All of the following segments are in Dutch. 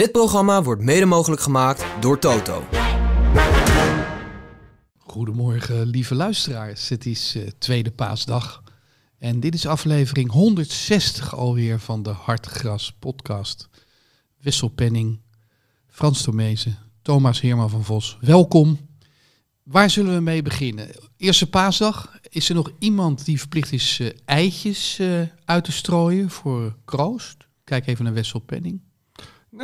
Dit programma wordt mede mogelijk gemaakt door Toto. Goedemorgen, lieve luisteraars. Het is eh, tweede paasdag. En dit is aflevering 160 alweer van de Hartgras podcast. Wessel Penning, Frans Tomezen, Thomas Heerman van Vos. Welkom. Waar zullen we mee beginnen? Eerste paasdag. Is er nog iemand die verplicht is eh, eitjes eh, uit te strooien voor kroost? Kijk even naar Wessel Penning.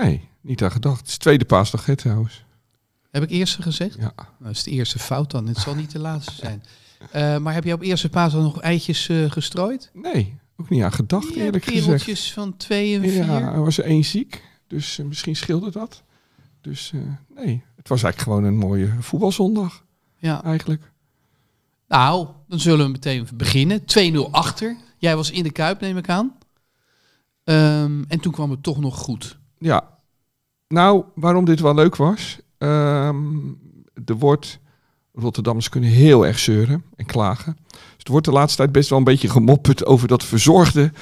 Nee, niet aan gedacht. Het is tweede paasdag hè, trouwens. Heb ik eerste gezegd? Ja. dat nou, is de eerste fout dan. Het zal niet de laatste zijn. Eh, maar heb je op eerste paasdag nog eitjes eh, gestrooid? Nee, ook niet aan gedacht ja, eerlijk gezegd. van twee en vier. Ja, er was er één ziek. Dus eh, misschien scheelde dat. Dus nee, het was eigenlijk gewoon een mooie voetbalzondag. Ja. Eigenlijk. Nou, dan zullen we meteen beginnen. 2-0 achter. Jij was in de Kuip, neem ik aan. Ehm, en toen kwam het toch nog goed ja, nou, waarom dit wel leuk was. Um, ehm, er wordt. Rotterdammers kunnen heel erg zeuren en klagen. Dus er wordt de laatste tijd best wel een beetje gemopperd over dat verzorgde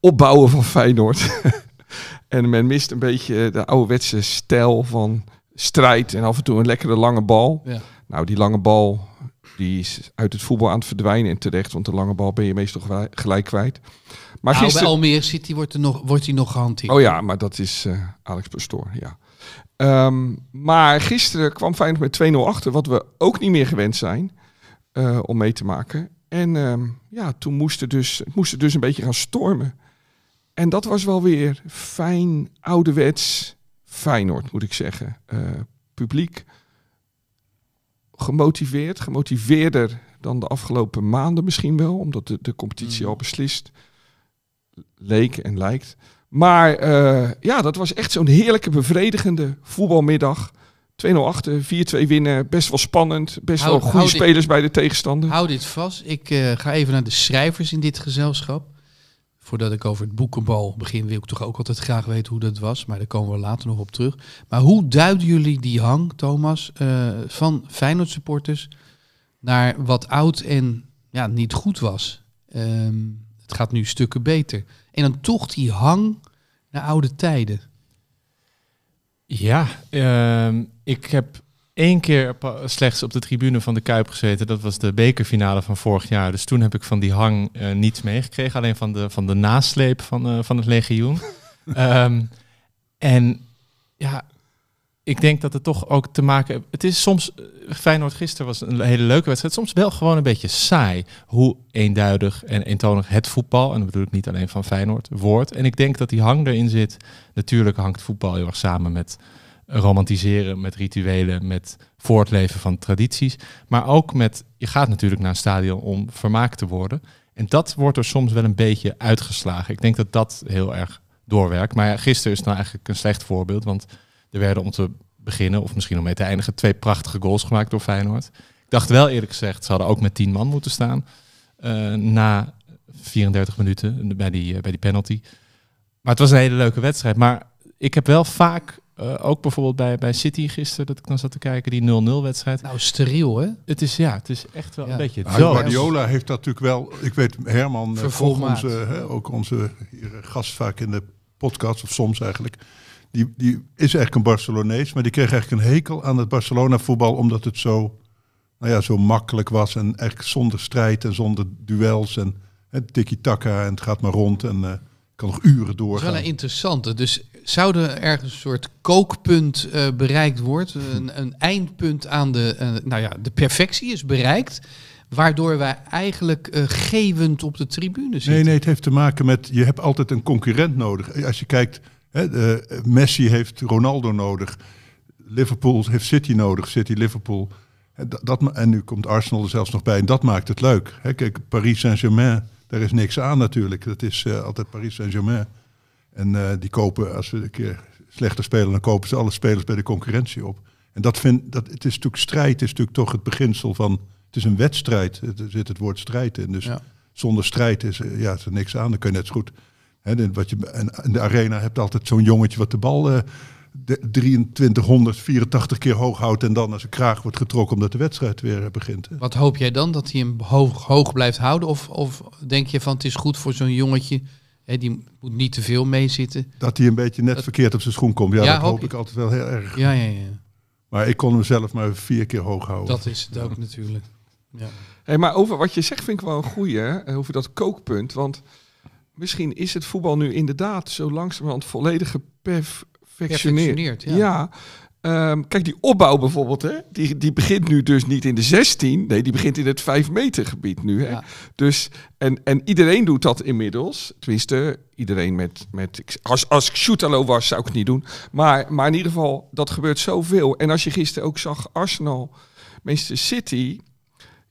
opbouwen van Feyenoord. en men mist een beetje de ouderwetse stijl van strijd en af en toe een lekkere lange bal. Ja. Nou, die lange bal die is uit het voetbal aan het verdwijnen en terecht, want de lange bal ben je meestal gelijk kwijt. Maar gisteren... bij Almere City wordt, er nog, wordt hij nog gehanteerd. Oh ja, maar dat is eh, Alex Pastoor, ja. Ehm, maar gisteren kwam Feyenoord met 2-0 achter, wat we ook niet meer gewend zijn eh, om mee te maken. En ehm, ja, toen moesten dus, het, dus, moest dus een beetje gaan stormen. En dat was wel weer fijn, ouderwets Feyenoord, moet ik zeggen. Eh, publiek gemotiveerd, gemotiveerder dan de afgelopen maanden misschien wel, omdat de, de competitie mm. al beslist leek en lijkt. Maar eh, ja, dat was echt zo'n heerlijke, bevredigende voetbalmiddag. 2-0 achter, 4-2 winnen. Best wel spannend. Best wel goede spelers bij de tegenstander. Hou dit vast. Ik eh, ga even naar de schrijvers in dit gezelschap. Voordat ik over het boekenbal begin, wil ik toch ook altijd graag weten hoe dat was. Maar daar komen we later nog op terug. Maar hoe duiden jullie die hang, Thomas, eh, van Feyenoord supporters naar wat oud en ja, niet goed was? Um, gaat nu stukken beter. En dan toch die hang naar oude tijden. Ja, ehm, ik heb één keer slechts op de tribune van de Kuip gezeten. Dat was de bekerfinale van vorig jaar. Dus toen heb ik van die hang eh, niets meegekregen. Alleen van de, van de nasleep van, eh, van het legioen. Ehm, en ja, ik denk dat het toch ook te maken... Het is soms... Feyenoord gisteren was een hele leuke wedstrijd. Soms wel gewoon een beetje saai hoe eenduidig en eentonig het voetbal... en dat bedoel ik niet alleen van Feyenoord, wordt. En ik denk dat die hang erin zit. Natuurlijk hangt voetbal heel erg samen met romantiseren, met rituelen, met voortleven van tradities. Maar ook met... Je gaat natuurlijk naar een stadion om vermaakt te worden. En dat wordt er soms wel een beetje uitgeslagen. Ik denk dat dat heel erg doorwerkt. Maar ja, gisteren is nou eigenlijk een slecht voorbeeld, want... Er werden om te beginnen, of misschien om mee te eindigen, twee prachtige goals gemaakt door Feyenoord. Ik dacht wel eerlijk gezegd, ze hadden ook met tien man moeten staan. Eh, na 34 minuten eh, bij die, eh, bij die penalty. Maar het was een hele leuke wedstrijd. Maar ik heb wel vaak, ook bijvoorbeeld bij, bij City gisteren, dat ik dan zat te kijken, die 0-0 wedstrijd. Nou, steriel hè? Het is, ja, het is echt wel een beetje... zo. Guardiola heeft dat natuurlijk wel, ik weet Herman, onze, hè, ook onze gast vaak in de podcast, of soms eigenlijk, die, die is eigenlijk een Barcelonees, maar die kreeg eigenlijk een hekel aan het Barcelona voetbal omdat het zo, nou ja, zo makkelijk was en echt zonder strijd en zonder duels en tiki-taka en het gaat maar rond en uh, kan nog uren doorgaan. Dat is wel een interessante. Dus zou er ergens een soort kookpunt eh, bereikt worden, hm. een, een, eindpunt aan de, eh, nou ja, de perfectie is bereikt, waardoor wij eigenlijk uh, op de tribune zitten. Nee, nee, het heeft te maken met, je hebt altijd een concurrent nodig. Als je kijkt, eh, Messi heeft Ronaldo nodig. Liverpool heeft City nodig. City, Liverpool. Hè, dat, en nu komt Arsenal er zelfs nog bij. En dat maakt het leuk. kijk, Paris Saint-Germain, daar is niks aan natuurlijk. Dat is eh, altijd Paris Saint-Germain. En eh, die kopen, als we een keer slechter spelen, dan kopen ze alle spelers bij de concurrentie op. En dat vind, dat, het is natuurlijk strijd, het is natuurlijk toch het beginsel van. Het is een wedstrijd, er zit het woord strijd in. Dus zonder strijd is, ja, is er niks aan. Dan kun je net zo goed Hè, de, wat je, en, de arena hebt altijd zo'n jongetje wat de bal uh, 84 2384 keer hoog houdt en dan als een kraag wordt getrokken omdat de wedstrijd weer eh, begint. Wat hoop jij dan? Dat hij hem hoog, hoog blijft houden? Of, of denk je van het is goed voor zo'n jongetje? die moet niet te veel meezitten. Dat hij een beetje net verkeerd op zijn schoen komt. Ja, dat hoop, ik altijd wel heel erg. Ja, ja, ja. Maar ik kon hem zelf maar vier keer hoog houden. Dat is het ook natuurlijk. Ja. Hey, maar over wat je zegt vind ik wel een goeie. Eh, over dat kookpunt. Want misschien is het voetbal nu inderdaad zo langzamerhand volledig geperfectioneerd. Ja. ja. Um, kijk, die opbouw bijvoorbeeld, hè, die, die begint nu dus niet in de 16, nee, die begint in het 5 meter gebied nu. Hè. Dus, en, en iedereen doet dat inmiddels. Tenminste, iedereen met. met als, als ik Shootalo was, zou ik het niet doen. Maar, maar in ieder geval, dat gebeurt zoveel. En als je gisteren ook zag Arsenal, Manchester City,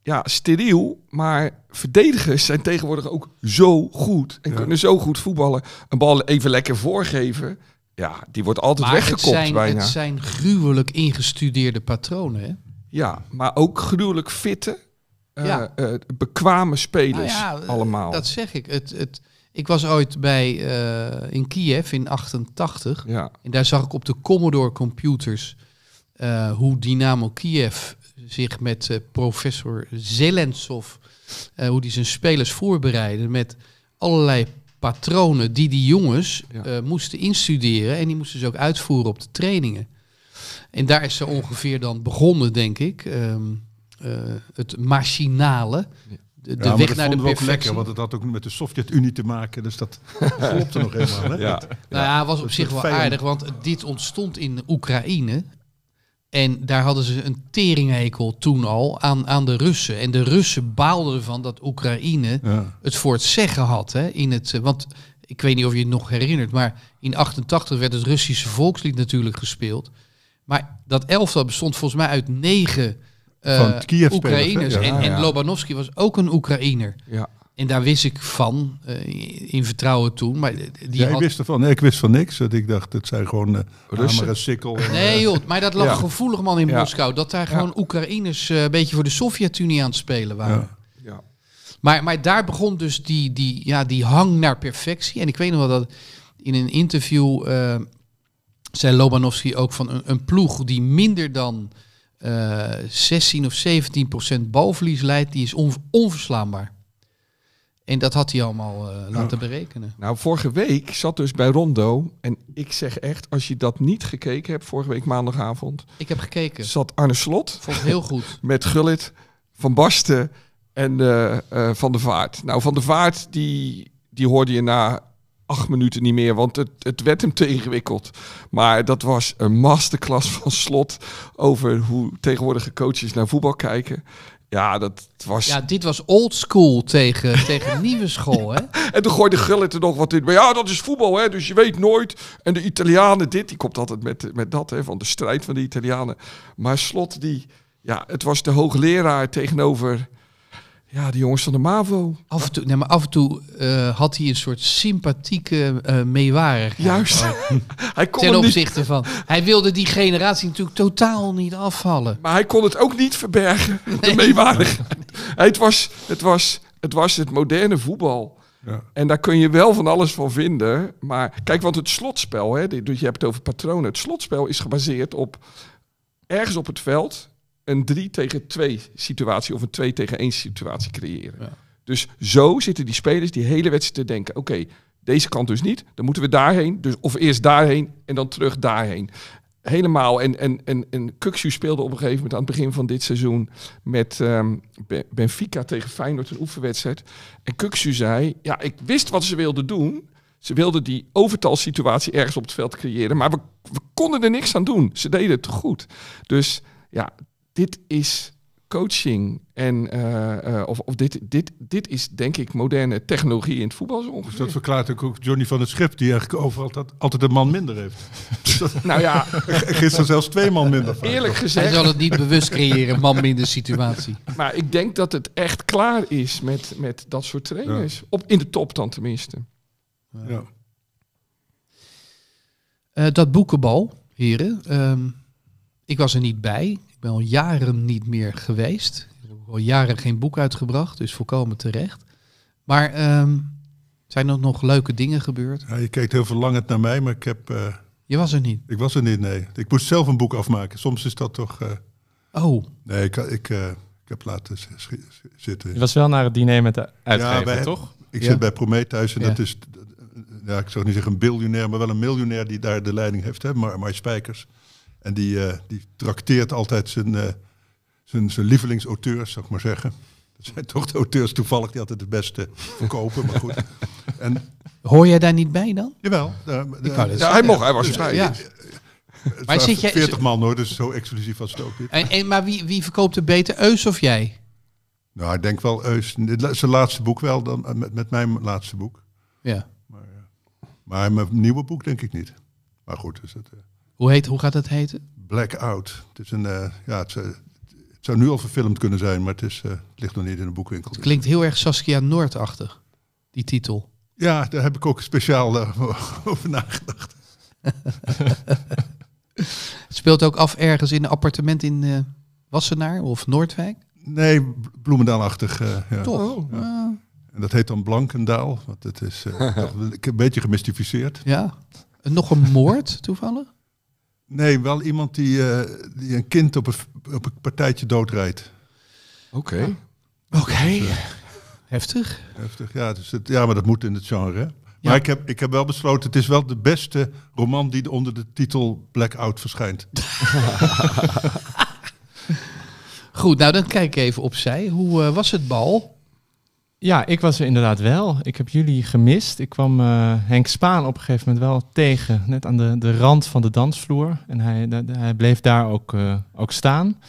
ja, steriel, maar verdedigers zijn tegenwoordig ook zo goed en kunnen zo goed voetballen. Een bal even lekker voorgeven, ja, die wordt altijd maar weggekopt het zijn, Het zijn gruwelijk ingestudeerde patronen, hè? Ja, maar ook gruwelijk fitte, eh, eh, bekwame spelers nou ja, eh, allemaal. Dat zeg ik. Het, het, ik was ooit bij, uh, in Kiev in 88 en daar zag ik op de Commodore computers... hoe Dynamo Kiev zich met eh, professor Zelensov, eh, hoe die zijn spelers voorbereidde met allerlei patronen die die jongens eh, moesten instuderen. En die moesten ze ook uitvoeren op de trainingen. En daar is ze ongeveer dan begonnen, denk ik. Ehm, het machinale. De, weg naar de perfectie. lekker, want het had ook met de Sovjet-Unie te maken. Dus dat klopte nog helemaal. Hè? Ja. Nou ja, was op zich wel aardig. Want dit ontstond in Oekraïne. En daar hadden ze een teringhekel toen al aan, aan de Russen. En de Russen baalden ervan dat Oekraïne het voor het zeggen had. Hè, in het, eh, want ik weet niet of je het nog herinnert, maar in 88 werd het Russische volkslied natuurlijk gespeeld. Maar dat elftal bestond volgens mij uit negen uh, Oekraïners. Ja, en, en Lobanovsky was ook een Oekraïner. Ja. En daar wist ik van, eh, in vertrouwen toen. Maar die ja, wist ervan. Nee, ik wist van niks. Dat ik dacht, het zijn gewoon uh, Russen. sikkel. nee eh, joh, maar dat lag gevoelig man in Moskou. Dat daar gewoon Oekraïners een beetje voor de Sovjet-Unie aan het spelen waren. Ja. Maar, maar daar begon dus die, die, ja, die hang naar perfectie. En ik weet nog wel dat in een interview zei Lobanovsky ook van een, ploeg die minder dan 16 of 17 procent balverlies leidt, die is onverslaanbaar. En dat had hij allemaal eh, nou, laten berekenen. Nou, vorige week zat dus bij Rondo. En ik zeg echt, als je dat niet gekeken hebt, vorige week maandagavond. Ik heb gekeken. Zat Arne Slot. Vond heel goed. met Gullit, Van Basten en eh, eh, Van der Vaart. Nou, Van der Vaart, die, die hoorde je na acht minuten niet meer, want het, het werd hem te ingewikkeld. Maar dat was een masterclass van slot over hoe tegenwoordige coaches naar voetbal kijken. Ja, dat was... Ja, dit was old school tegen, tegen nieuwe school, hè? En toen gooide Gullit er nog wat in. Maar ja, dat is voetbal, hè? Dus je weet nooit. En de Italianen dit, die komt altijd met, met dat, hè? Van de strijd van de Italianen. Maar Slot, die... Ja, het was de hoogleraar tegenover ja, de jongens van de MAVO. Af en toe, nee, maar af en toe eh, had hij een soort sympathieke uh, eh, meewarigheid. Juist. hij kon ten opzichte van. Hij wilde die generatie natuurlijk totaal niet afvallen. Maar hij kon het ook niet verbergen, de nee. meewarigheid. Het, was, het, was, het was het moderne voetbal. Ja. En daar kun je wel van alles van vinden. Maar kijk, want het slotspel, hè, je hebt het over patronen. Het slotspel is gebaseerd op ergens op het veld een 3 tegen 2 situatie of een 2 tegen 1 situatie creëren. Dus zo zitten die spelers die hele wedstrijd te denken: oké, deze kant dus niet, dan moeten we daarheen. Dus of eerst daarheen en dan terug daarheen. Helemaal. En, en, en, en Kuxu speelde op een gegeven moment aan het begin van dit seizoen met ehm, Benfica tegen Feyenoord een oefenwedstrijd. En Kuxu zei: Ja, ik wist wat ze wilden doen. Ze wilden die overtalsituatie ergens op het veld creëren. Maar we, we konden er niks aan doen. Ze deden het goed. Dus ja, dit is coaching. En, eh, eh, of, of dit, dit, dit is denk ik moderne technologie in het voetbal. Zo dus dat verklaart ook, Johnny van het Schip, die eigenlijk overal dat, altijd een man minder heeft. Dus nou ja. Gisteren zelfs twee man minder. Vaak. Eerlijk gezegd. Hij zal het niet bewust creëren, man minder situatie. Maar ik denk dat het echt klaar is met, met dat soort trainers. Op, in de top dan tenminste. Ja. Eh, dat boekenbal, heren. Ehm, ik was er niet bij ben al jaren niet meer geweest. Ik heb al jaren geen boek uitgebracht, dus volkomen terecht. Maar ehm, zijn er nog leuke dingen gebeurd? Ja, je kijkt heel verlangend naar mij, maar ik heb... Eh, je was er niet? Ik was er niet, nee. Ik moest zelf een boek afmaken. Soms is dat toch... Eh, oh. Nee, ik, ik, eh, ik heb laten zitten. Je was wel naar het diner met de uitgever, ja, toch? Ik zit bij Prometheus en dat is... Ja, ik zou niet zeggen een biljonair, maar wel een miljonair die daar de leiding heeft, hè? Mar maar Spijkers. En die, eh, die trakteert altijd zijn, eh, zijn, zijn lievelingsauteurs, zou ik maar zeggen. Dat zijn toch de auteurs toevallig die altijd het beste verkopen, maar goed. En, Hoor jij daar niet bij dan? Jawel. ja, hij mocht, hij was dus, vrij. zit 40 maal man hoor, dus zo exclusief als het ook En, en, maar wie, wie verkoopt het beter, Eus of jij? Nou, ik denk wel Eus. Zijn laatste boek wel, dan, eh, met, met mijn laatste boek. Ja. Maar, maar mijn nieuwe boek denk ik niet. Maar goed, dus dat... Hoe, heet, hoe gaat het heten? Blackout. Het, is een, eh, ja, het, zou nu al verfilmd kunnen zijn, maar het, is, eh, het ligt nog niet in de boekwinkel. Het klinkt heel erg Saskia Noordachtig, die titel. Ja, daar heb ik ook speciaal eh, over nagedacht. het speelt ook af ergens in een appartement in Wassenaar of Noordwijk? Nee, Bloemendaalachtig. Ja. Toch? Oh, en dat heet dan Blankendaal, want het is een beetje gemystificeerd. Ja. Nog een moord toevallig? Nee, wel iemand die, eh, die een kind op een, op een partijtje doodrijdt. Ah. Oké. Oké. Heftig. Heftig, ja, dus het, ja. Maar dat moet in het genre. Hè? Maar ik heb, ik heb wel besloten, het is wel de beste roman die onder de titel Blackout verschijnt. Goed, nou dan kijk ik even opzij. Hoe eh, was het bal? Ja, ik was er inderdaad wel. Ik heb jullie gemist. Ik kwam uh, Henk Spaan op een gegeven moment wel tegen, net aan de, de rand van de dansvloer. En hij, hij bleef daar ook, eh, ook staan.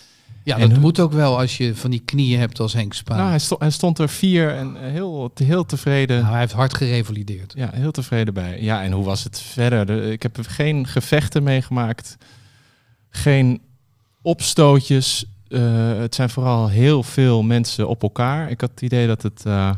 Ja, dat moet ook wel als je van die knieën hebt als Henk Spaan. Nou, hij, stond, er vier en heel, heel tevreden. Nou, hij heeft hard gerevalideerd. Ja, heel tevreden bij. Ja, en hoe was het verder? ik heb geen gevechten meegemaakt. Geen opstootjes. Eh, het zijn vooral heel veel mensen op elkaar. Ik had het idee dat het, eh,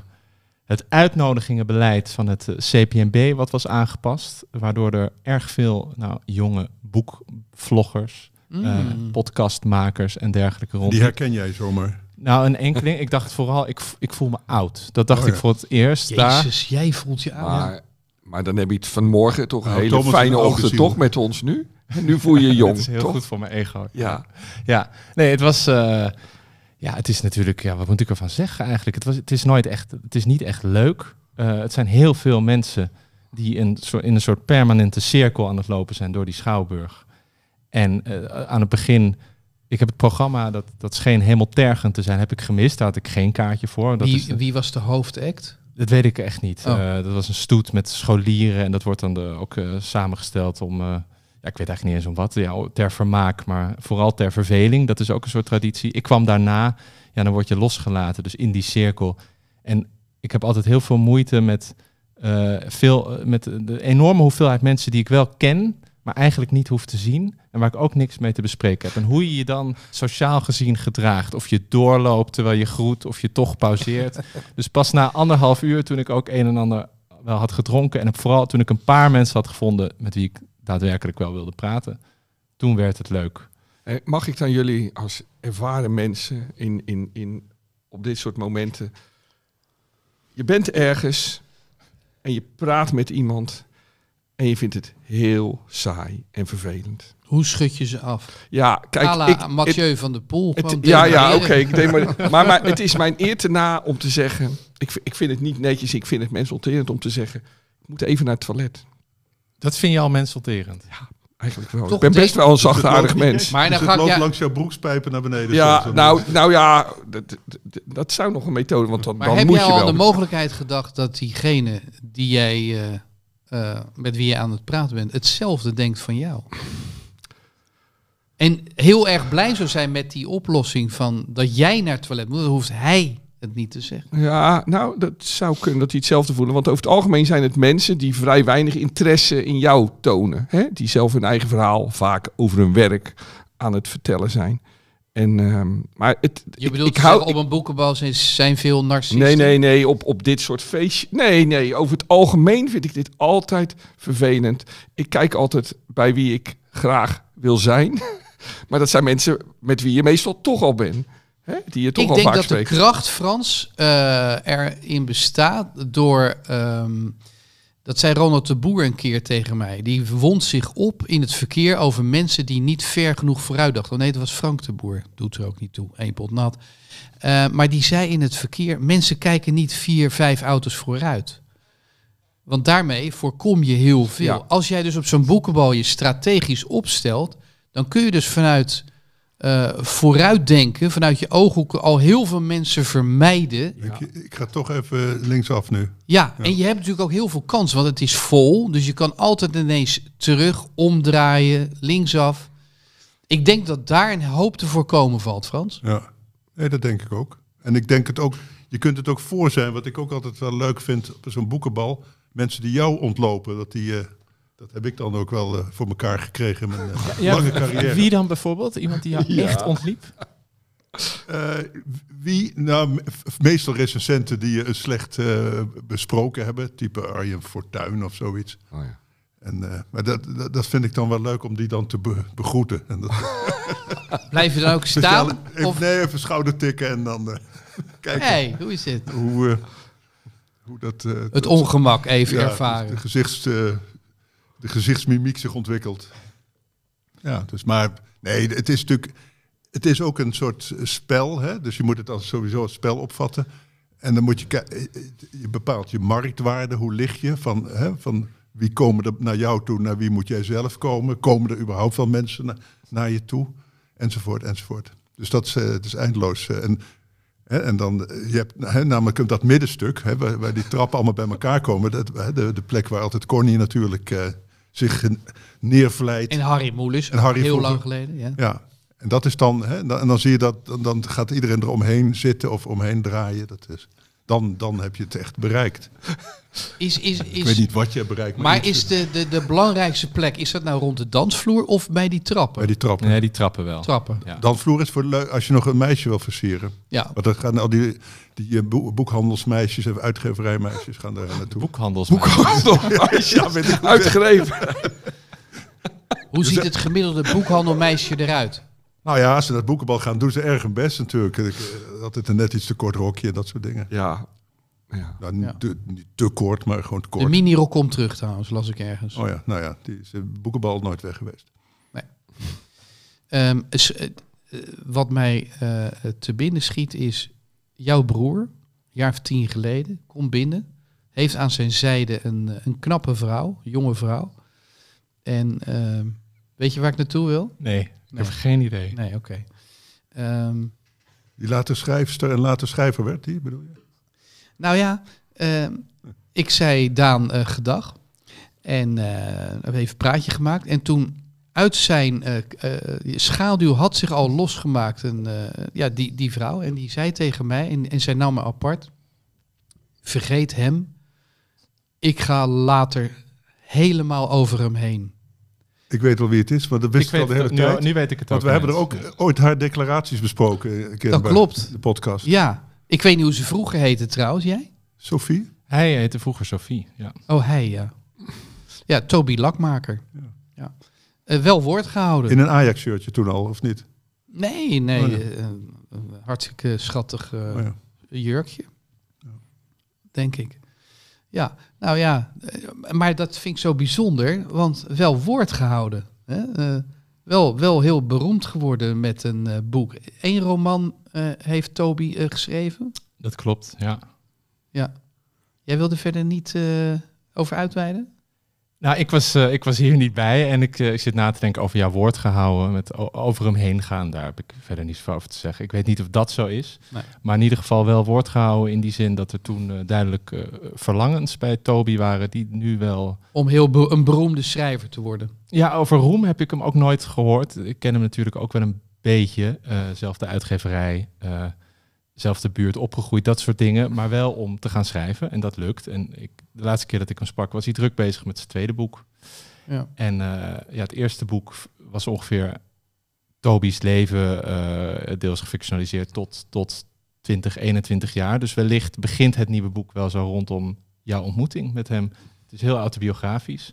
het uitnodigingenbeleid van het eh, CPNB wat was aangepast, waardoor er erg veel nou, jonge boekvloggers, mm. podcastmakers en dergelijke rond. Die herken jij zomaar? Nou, een enkeling. ik dacht vooral, ik, ik voel me oud. Dat dacht oh, ik voor het eerst. Jezus, jij voelt je oud. Maar, maar dan heb je het vanmorgen toch een nou, hele fijne ochtend toch met ons nu? nu voel je je jong. Het is heel toch? goed voor mijn ego. Ja. Ja. Nee, het was. Eh, ja, het is natuurlijk. Ja, wat moet ik ervan zeggen eigenlijk? Het, was, het is nooit echt. Het is niet echt leuk. Eh, het zijn heel veel mensen die in, in een soort permanente cirkel aan het lopen zijn door die schouwburg. En eh, aan het begin. Ik heb het programma, dat, dat scheen helemaal tergend te zijn, heb ik gemist. Daar had ik geen kaartje voor. Dat wie, is wie was de hoofdact? Dat weet ik echt niet. Oh. dat was een stoet met scholieren en dat wordt dan ook samengesteld om ik weet eigenlijk niet eens om wat, ja, ter vermaak, maar vooral ter verveling. Dat is ook een soort traditie. Ik kwam daarna, ja, dan word je losgelaten, dus in die cirkel. En ik heb altijd heel veel moeite met, eh, veel, eh, met de enorme hoeveelheid mensen die ik wel ken, maar eigenlijk niet hoef te zien en waar ik ook niks mee te bespreken heb. En hoe je je dan sociaal gezien gedraagt, of je doorloopt terwijl je groet, of je toch pauzeert. dus pas na anderhalf uur, toen ik ook een en ander wel had gedronken en vooral toen ik een paar mensen had gevonden met wie ik daadwerkelijk wel wilde praten. Toen werd het leuk. Eh, mag ik dan jullie als ervaren mensen in, in, in, op dit soort momenten. Je bent ergens en je praat met iemand en je vindt het heel saai en vervelend. Hoe schud je ze af? Ja, kijk, ik, Mathieu van der Poel. ja, ja, oké. maar, maar, maar, het is mijn eer te na om te zeggen... Ik, ik vind het niet netjes, ik vind het mensonterend om te zeggen... ik moet even naar het toilet. Dat vind je al menselterend? Ja, eigenlijk wel. ik ben best wel een zacht aardig mens. Maar dan gaat het langs jouw broekspijpen naar beneden. Ja, zo, nou, nou ja, dat, dat, zou nog een methode, want dan moet je wel. heb jij al de mogelijkheid gedacht dat diegene die jij, eh, eh, met wie je aan het praten bent, hetzelfde denkt van jou? En heel erg blij zou zijn met die oplossing van dat jij naar het toilet moet, dan hoeft hij het niet te zeggen. Ja, nou, dat zou kunnen dat hij hetzelfde voelen. Want over het algemeen zijn het mensen die vrij weinig interesse in jou tonen. Hè? Die zelf hun eigen verhaal vaak over hun werk aan het vertellen zijn. En, ehm, maar het, je bedoelt, ik, hou, op een boekenbal zijn, zijn veel narcisten? Nee, nee, nee, op, op dit soort feestjes. Nee, nee, over het algemeen vind ik dit altijd vervelend. Ik kijk altijd bij wie ik graag wil zijn. maar dat zijn mensen met wie je meestal toch al bent. Hè? Die ik denk dat de kracht Frans eh, erin bestaat door. Ehm, dat zei Ronald de Boer een keer tegen mij. Die wond zich op in het verkeer over mensen die niet ver genoeg vooruit dachten. Nee, dat was Frank de Boer. Doet er ook niet toe. Eén pot nat. Eh, maar die zei in het verkeer: mensen kijken niet vier, vijf auto's vooruit. Want daarmee voorkom je heel veel. Als jij dus op zo'n boekenbal je strategisch opstelt, dan kun je dus vanuit uh, vooruitdenken vanuit je ooghoeken al heel veel mensen vermijden. Ik, ik ga toch even linksaf nu. Ja, en je hebt natuurlijk ook heel veel kans, want het is vol. Dus je kan altijd ineens terug, omdraaien, linksaf. Ik denk dat daar een hoop te voorkomen valt, Frans. Ja, nee, dat denk ik ook. En ik denk het ook, je kunt het ook voor zijn, wat ik ook altijd wel leuk vind op zo'n boekenbal. Mensen die jou ontlopen, dat die... Uh, dat heb ik dan ook wel eh, voor elkaar gekregen in mijn eh, lange carrière. Wie dan bijvoorbeeld? Iemand die jou echt ontliep? Eh, wie? Nou, meestal recensenten die een slecht besproken hebben. Type Arjen Fortuyn of zoiets. Oh, ja. en, maar dat, dat, vind ik dan wel leuk om die dan te begroeten. En dat Blijf je dan ook staan? of? Nee, even schouder tikken en dan kijken. Hey, hoe is het? Hoe, hoe dat, het ongemak even ervaren. De gezichts de gezichtsmimiek zich ontwikkelt. Ja, dus maar nee, het is natuurlijk. Het is ook een soort spel, hè? dus je moet het als sowieso als spel opvatten. En dan moet je, eh, eh, je bepaalt je marktwaarde, hoe lig je, van, hè, van wie komen er naar jou toe, naar wie moet jij zelf komen, komen er überhaupt wel mensen naar je toe, enzovoort, enzovoort. Dus dat is, eh, het is eindeloos. en, hè, en dan, je hebt hè, namelijk dat middenstuk, hè, waar, die trappen allemaal bij elkaar komen, dat, de, de plek waar altijd Corny natuurlijk zich neervlijt. En Harry Moelis, heel lang geleden. Ja. ja. En dat is dan, hè, en dan zie je dat, dan gaat iedereen eromheen zitten of omheen draaien. Dat is dan, dan heb je het echt bereikt. Is, is, ik weet niet wat je bereikt. Maar, maar is de, de, de belangrijkste plek, is dat nou rond de dansvloer of bij die trappen? Bij die trappen. Nee, die trappen wel. Trappen. Dansvloer is voor leuk als je nog een meisje wil versieren. Ja. Want dan gaan al die, die eh, boekhandelsmeisjes en uitgeverijmeisjes gaan daar naartoe. Boekhandelsmeisjes? Boekhandelsmeisjes. ja, ja, Hoe ziet het gemiddelde boekhandelmeisje eruit? Nou ja, als ze dat boekenbal gaan, doen ze erg hun best natuurlijk. Ik, eh, het een net iets te kort rokje, dat soort dingen. Ja. ja. Nou, niet, Te, kort, maar gewoon te kort. De minirok komt terug trouwens, las ik ergens. Oh ja, nou ja, die is eh, boekenbal nooit weg geweest. Nee. Ehm, eh, wat mij te binnen schiet is, jouw broer, een jaar of tien geleden, komt binnen. Heeft aan zijn zijde een, een knappe vrouw, jonge vrouw. En... Ehm, Weet je waar ik naartoe wil? Nee, ik heb geen idee. Nee, oké. Ehm, die later schrijfster en later schrijver werd, die bedoel je? Nou ja, ehm, ik zei Daan eh, gedag. En uh, hebben even een praatje gemaakt. En toen uit zijn eh, schaduw had zich al losgemaakt. En, ja, die, die vrouw. En die zei tegen mij, en, en zij nam me apart. Vergeet hem. Ik ga later helemaal over hem heen. Ik weet wel wie het is, maar dat wist al de hele tijd. Nu, nu, weet ik het ook. Want we hebben er ook ooit haar declaraties besproken. Eh, dat klopt. De podcast. Ja. Ik weet niet hoe ze vroeger heette trouwens. Jij? Sophie? Hij heette vroeger Sophie, ja. Oh, hij ja. Ja, Toby Lakmaker. Ja. ja. Eh, wel woord gehouden. In een Ajax-shirtje toen al, of niet? Nee, nee. Oh, eh, hartstikke schattig oh, jurkje. Denk ik. Ja, nou ja, eh, maar dat vind ik zo bijzonder, want wel woord gehouden. Hè? Eh, wel, wel heel beroemd geworden met een eh, boek. Eén roman heeft Toby geschreven. Dat klopt, ja. Ja. Jij wilde verder niet over uitweiden? Nou, ik was, eh, ik was hier niet bij en ik, eh, ik zit na te denken over jouw woord gehouden. Met over hem heen gaan, daar heb ik verder niets over te zeggen. Ik weet niet of dat zo is. Maar in ieder geval wel woord gehouden in die zin dat er toen uh, duidelijk verlangens bij Toby waren die nu wel... Om heel een beroemde schrijver te worden. Ja, over roem heb ik hem ook nooit gehoord. Ik ken hem natuurlijk ook wel een beetje. zelfde de uitgeverij de buurt opgegroeid, dat soort dingen. Maar wel om te gaan schrijven. En dat lukt. En ik, de laatste keer dat ik hem sprak, was hij druk bezig met zijn tweede boek. Ja. En eh, ja, het eerste boek was ongeveer Toby's leven, eh, deels gefictionaliseerd, tot, tot 20, 21 jaar. Dus wellicht begint het nieuwe boek wel zo rondom jouw ontmoeting met hem. Het is heel autobiografisch.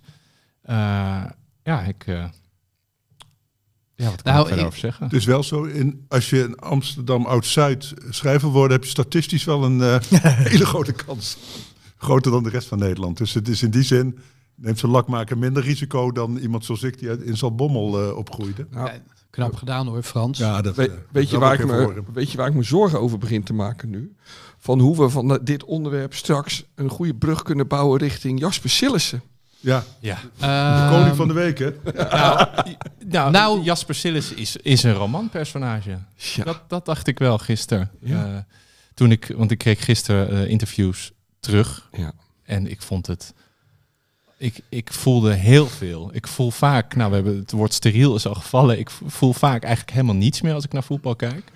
Eh, ja, ik ja, nou, ik zeggen? Het is wel zo, in, als je in Amsterdam Oud-Zuid schrijver wordt, heb je statistisch wel een eh, hele grote kans. Groter dan de rest van Nederland. Dus het is in die zin, neemt zo'n lakmaker minder risico dan iemand zoals ik die in Zalbommel uh, eh, opgroeide. Nou, ja, knap gedaan hoor, Frans. Ja, dat, eh, weet, je waar ik me, weet je waar ik me zorgen over begin te maken nu? Van hoe we van dit onderwerp straks een goede brug kunnen bouwen richting Jasper Sillissen. Ja. ja. de koning ehm, van de week, hè? Nou, nou, nou, Jasper Sillis is, is een romanpersonage. Dat, dat dacht ik wel gisteren. Eh, toen ik, want ik kreeg gisteren eh, interviews terug. Ja. En ik vond het... Ik, ik voelde heel veel. Ik voel vaak, nou we hebben het woord steriel is al gevallen. Ik voel vaak eigenlijk helemaal niets meer als ik naar voetbal kijk.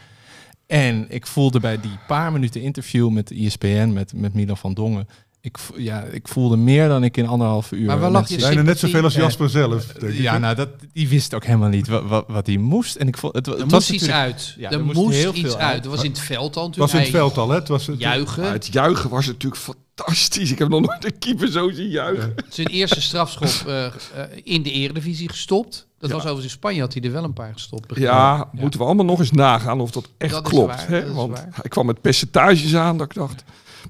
En ik voelde bij die paar minuten interview met de ISPN, met, met Milan van Dongen, ik, ja, ik voelde meer dan ik in anderhalf uur. Maar wel lag je net zoveel als Jasper zelf. Eh, ja, nou, dat, die wist ook helemaal niet wat, wat, hij moest. En ik vond, het, het er moest iets uit. Ja, er, moest, heel iets veel uit. Er was in het veld al. Het was in het veld al, hè? Het was het, juichen. het juichen was natuurlijk fantastisch. Ik heb nog nooit een keeper zo zien juichen. Zijn eerste strafschop eh, eh, in de Eredivisie gestopt. Dat was overigens in Spanje, had hij er wel een paar gestopt. Ja, moeten we allemaal nog eens nagaan of dat echt klopt. hè? Want hij kwam met percentages aan dat ik dacht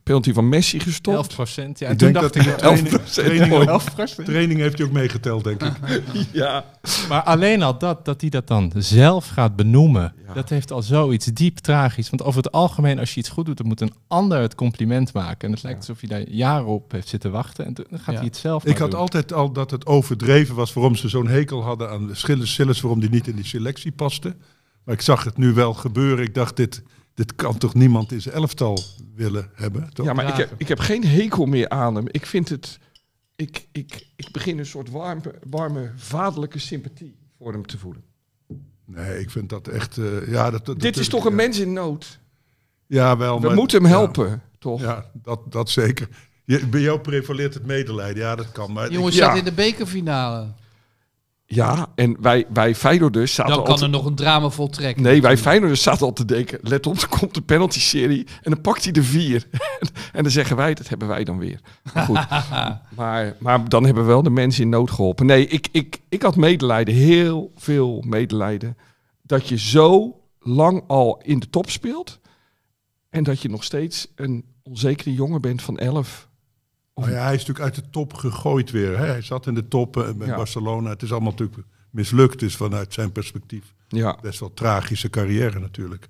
penalty van Messi gestopt. 11 procent, ja. En toen dacht ik, training, training, heeft hij ook meegeteld, denk ik. ja. Maar alleen al dat, dat hij dat dan zelf gaat benoemen, dat heeft al zoiets diep tragisch. Want over het algemeen, als je iets goed doet, dan moet een ander het compliment maken. En het lijkt alsof hij daar jaren op heeft zitten wachten. En dan gaat hij het zelf Ik had altijd al dat het overdreven was waarom ze zo'n hekel hadden aan Schillers, Schillers waarom die niet in die selectie paste. Maar ik zag het nu wel gebeuren. Ik dacht, dit, dit kan toch niemand in zijn elftal willen hebben? Toch? Ja, maar ik heb, ik heb geen hekel meer aan hem. Ik vind het. Ik, ik, ik begin een soort warme, warme vaderlijke sympathie voor hem te voelen. Nee, ik vind dat echt. Eh, ja, dat, Dit is toch een mens in nood? Ja, wel. We moeten hem helpen, toch? Ja, dat, dat zeker. Je, bij jou prevaleert het medelijden. Ja, dat kan. Jongens, ik, in de bekerfinale. Ja, en wij, wij Feyenoorders dus zaten Dan kan er nog een drama voltrekken. Nee, wij wij dus zaten al te denken, let op, er komt de penalty-serie en dan pakt hij de vier. en dan zeggen wij, dat hebben wij dan weer. Maar goed, maar, maar dan hebben we wel de mensen in nood geholpen. Nee, ik, ik, ik had medelijden, heel veel medelijden, dat je zo lang al in de top speelt en dat je nog steeds een onzekere jongen bent van elf Oh ja, hij is natuurlijk uit de top gegooid weer. Hij zat in de top eh, met Barcelona. Het is allemaal natuurlijk mislukt, dus vanuit zijn perspectief. Ja. Best wel tragische carrière natuurlijk.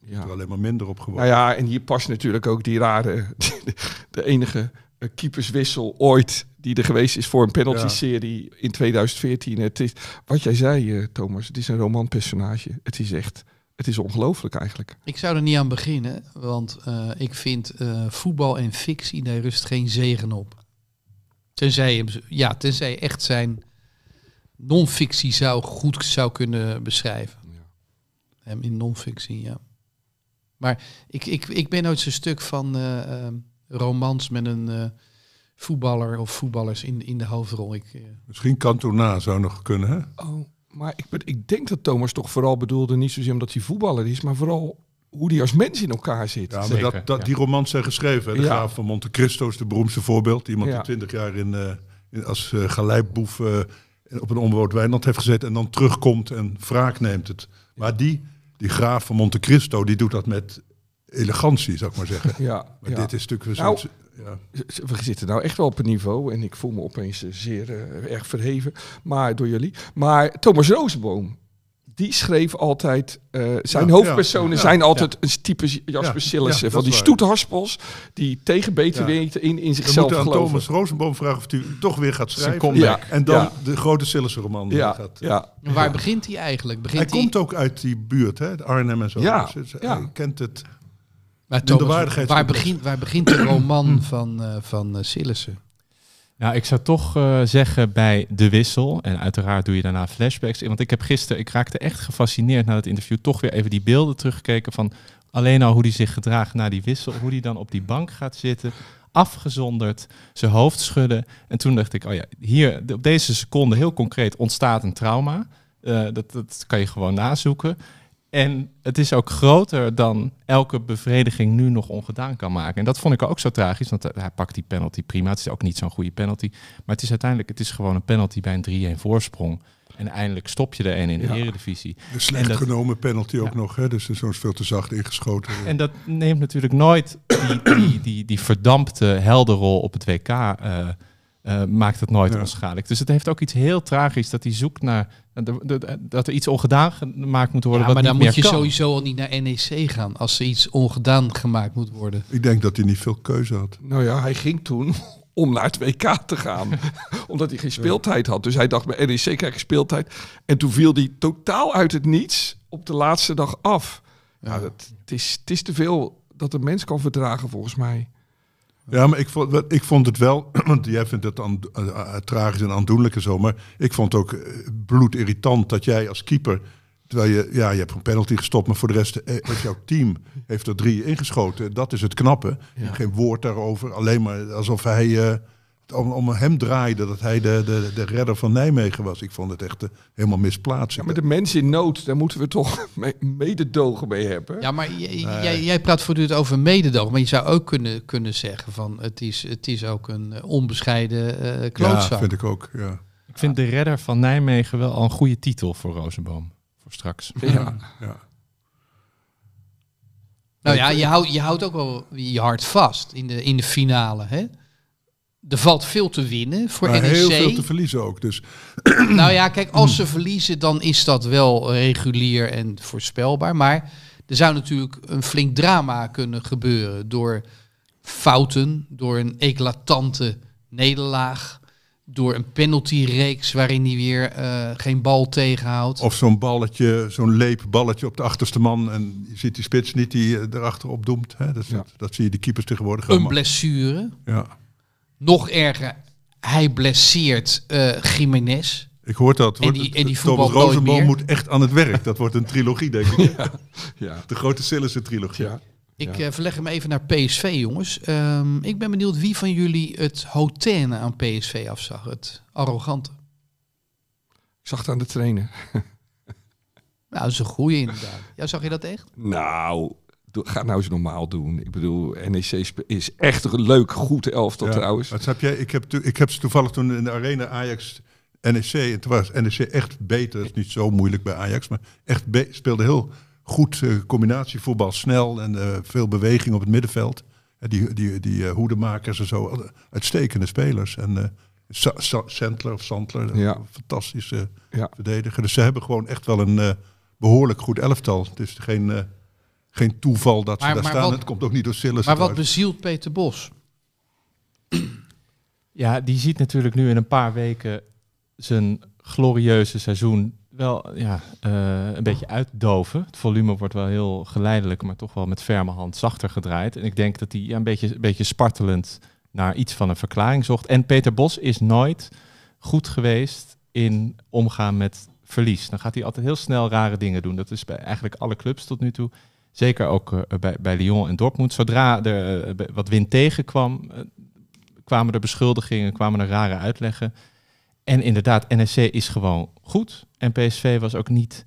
Ja. Er alleen maar minder op geworden. Nou ja, en hier past natuurlijk ook die rare, de enige eh, keeperswissel ooit die er geweest is voor een penalty-serie in 2014. Het is, wat jij zei, eh, Thomas, het is een romanpersonage. Het is echt het is ongelooflijk eigenlijk. Ik zou er niet aan beginnen, want eh, ik vind eh, voetbal en fictie, daar rust geen zegen op. Tenzij, ja, tenzij echt zijn non-fictie zou goed zou kunnen beschrijven. Ja. in non-fictie, ja. Maar ik, ik, ik ben nooit zo'n stuk van eh, ehm, romans met een voetballer of voetballers in, in de hoofdrol. Ik, Misschien Cantona zou nog kunnen, hè? Oh. Maar ik, ik denk dat Thomas toch vooral bedoelde, niet zozeer omdat hij voetballer is, maar vooral hoe die als mens in elkaar zit. dat, dat, die romans zijn geschreven. De Graaf van Monte Cristo is de beroemdste voorbeeld. Iemand die twintig jaar in, eh, als uh, eh, galeiboef eh, op een onbewoond weiland heeft gezet en dan terugkomt en wraak neemt het. Maar die, die Graaf van Monte Cristo, die doet dat met elegantie, zou ik maar zeggen. Ja, maar dit is natuurlijk... Nou, ja. We zitten nou echt wel op een niveau en ik voel me opeens eh, zeer eh, erg verheven maar, door jullie. Maar Thomas Roosboom die schreef altijd... Eh, zijn hoofdpersonen zijn altijd een type Jasper Sillissen van die stoethaspels die tegen beter weten in, in zichzelf geloven. We moeten aan Thomas Rozenboom vragen of u toch weer gaat schrijven. En dan de grote Sillis roman gaat... Ja. Waar begint hij eigenlijk? Begint hij, hij komt ook uit die buurt, hè, Arnhem en zo. Ja, kent het waar, begint, waar begint de roman van, uh, van Nou, ik zou toch eh, zeggen bij De Wissel. En uiteraard doe je daarna flashbacks. Want ik heb gisteren, ik raakte echt gefascineerd na het interview, toch weer even die beelden teruggekeken van alleen al hoe hij zich gedraagt na die wissel. Hoe hij dan op die bank gaat zitten, afgezonderd, zijn hoofd schudden. En toen dacht ik, oh ja, hier op deze seconde heel concreet ontstaat een trauma. dat, dat kan je gewoon nazoeken. En het is ook groter dan elke bevrediging nu nog ongedaan kan maken. En dat vond ik ook zo tragisch, want hij pakt die penalty prima. Het is ook niet zo'n goede penalty. Maar het is uiteindelijk het is gewoon een penalty bij een 3-1 voorsprong. En eindelijk stop je er een in de eredivisie. De slecht genomen penalty ook ja. nog, hè? dus zo'n veel te zacht ingeschoten. Eh. En dat neemt natuurlijk nooit die, die, die, die verdampte helderrol op het WK... Uh, eh, eh, maakt het nooit onschadelijk. Dus het heeft ook iets heel tragisch dat hij zoekt naar dat er iets ongedaan gemaakt moet worden. maar dan moet je sowieso al niet naar NEC gaan als er iets ongedaan gemaakt moet worden. Ik denk dat hij niet veel keuze had. Nou ja, hij ging toen om naar het WK te gaan. omdat hij geen speeltijd had. Dus hij dacht, bij NEC krijg ik speeltijd. En toen viel hij totaal uit het niets op de laatste dag af. Ja, dat, het, is, het is te veel dat een mens kan verdragen volgens mij. Ja, maar ik vond, ik vond het wel, want jij vindt het aan, eh, eh, tragisch en aandoenlijk en zo, maar ik vond het ook eh, bloedirritant dat jij als keeper, terwijl je, ja, je hebt een penalty gestopt, maar voor de rest heeft jouw team heeft er drie ingeschoten. Dat is het knappe. Geen woord daarover, alleen maar alsof hij om, om hem draaide dat hij de, de, de redder van Nijmegen was. Ik vond het echt eh, helemaal misplaatst. Ja, maar de mensen in nood, daar moeten we toch mededogen mee hebben. Ja, maar jij, jij praat voortdurend over mededogen. Maar je zou ook kunnen, kunnen zeggen van het is, het is ook een eh, onbescheiden uh, klootzak. Ja, vind ik ook, ja. Ik vind de redder van Nijmegen wel al een goede titel voor Rozenboom. Voor straks. ja. ja. Nou ja, je houdt, je houdt ook wel je hart vast in de, in de finale. Hè? er valt veel te winnen voor maar NEC. heel e veel te verliezen ook. Dus. Nou ja, kijk, als ze verliezen, dan is dat wel regulier en voorspelbaar. Maar er zou natuurlijk een flink drama kunnen gebeuren door fouten, door een eclatante nederlaag, door een penaltyreeks waarin hij weer eh, geen bal tegenhoudt. Of zo'n balletje, zo'n balletje op de achterste man en je ziet die spits niet die eh, erachter opdoemt. Hè? Dat, dat, zie je de keepers tegenwoordig. Een blessure. Ja nog erger, hij blesseert uh, Jiménez. Ik hoor dat. Wordt en die, en die Thomas Rozenboom moet echt aan het werk. Dat wordt een trilogie, denk ik. ja. De grote Sillissen trilogie. Ja. Ik eh, verleg hem even naar PSV, jongens. Ehm, ik ben benieuwd wie van jullie het hotene aan PSV afzag. Het arrogante. Ik zag het aan de trainer. nou, dat is een inderdaad. Ja, zag je dat echt? Nou, ga nou eens normaal doen. Ik bedoel, NEC is echt een leuk, goed elftal ja, trouwens. Wat heb jij? Ik heb, ik heb ze toevallig toen in de arena Ajax NEC. En toen was NEC echt beter. Dat is niet zo moeilijk bij Ajax. Maar echt speelde heel goed uh, eh, Voetbal Snel en eh, veel beweging op het middenveld. En die die, die eh, hoedemakers en zo. Uitstekende spelers. En Sandler of Sandler. Fantastische ja. verdediger. Dus ze hebben gewoon echt wel een behoorlijk goed elftal. Het is geen geen toeval dat ze daar staan. het komt ook niet door Sillis. Maar wat bezielt Peter Bos? Ja, die ziet natuurlijk nu in een paar weken zijn glorieuze seizoen wel ja, eh, een beetje uitdoven. Het volume wordt wel heel geleidelijk, maar toch wel met ferme hand zachter gedraaid. En ik denk dat hij een, beetje, een beetje spartelend naar iets van een verklaring zocht. En Peter Bos is nooit goed geweest in omgaan met verlies. Dan gaat hij altijd heel snel rare dingen doen. Dat is bij eigenlijk alle clubs tot nu toe. Zeker ook eh, bij, bij Lyon en Dortmund. Zodra er eh, wat wind tegenkwam, eh, kwamen er beschuldigingen, kwamen er rare uitleggen. En inderdaad, NSC is gewoon goed. En PSV was ook niet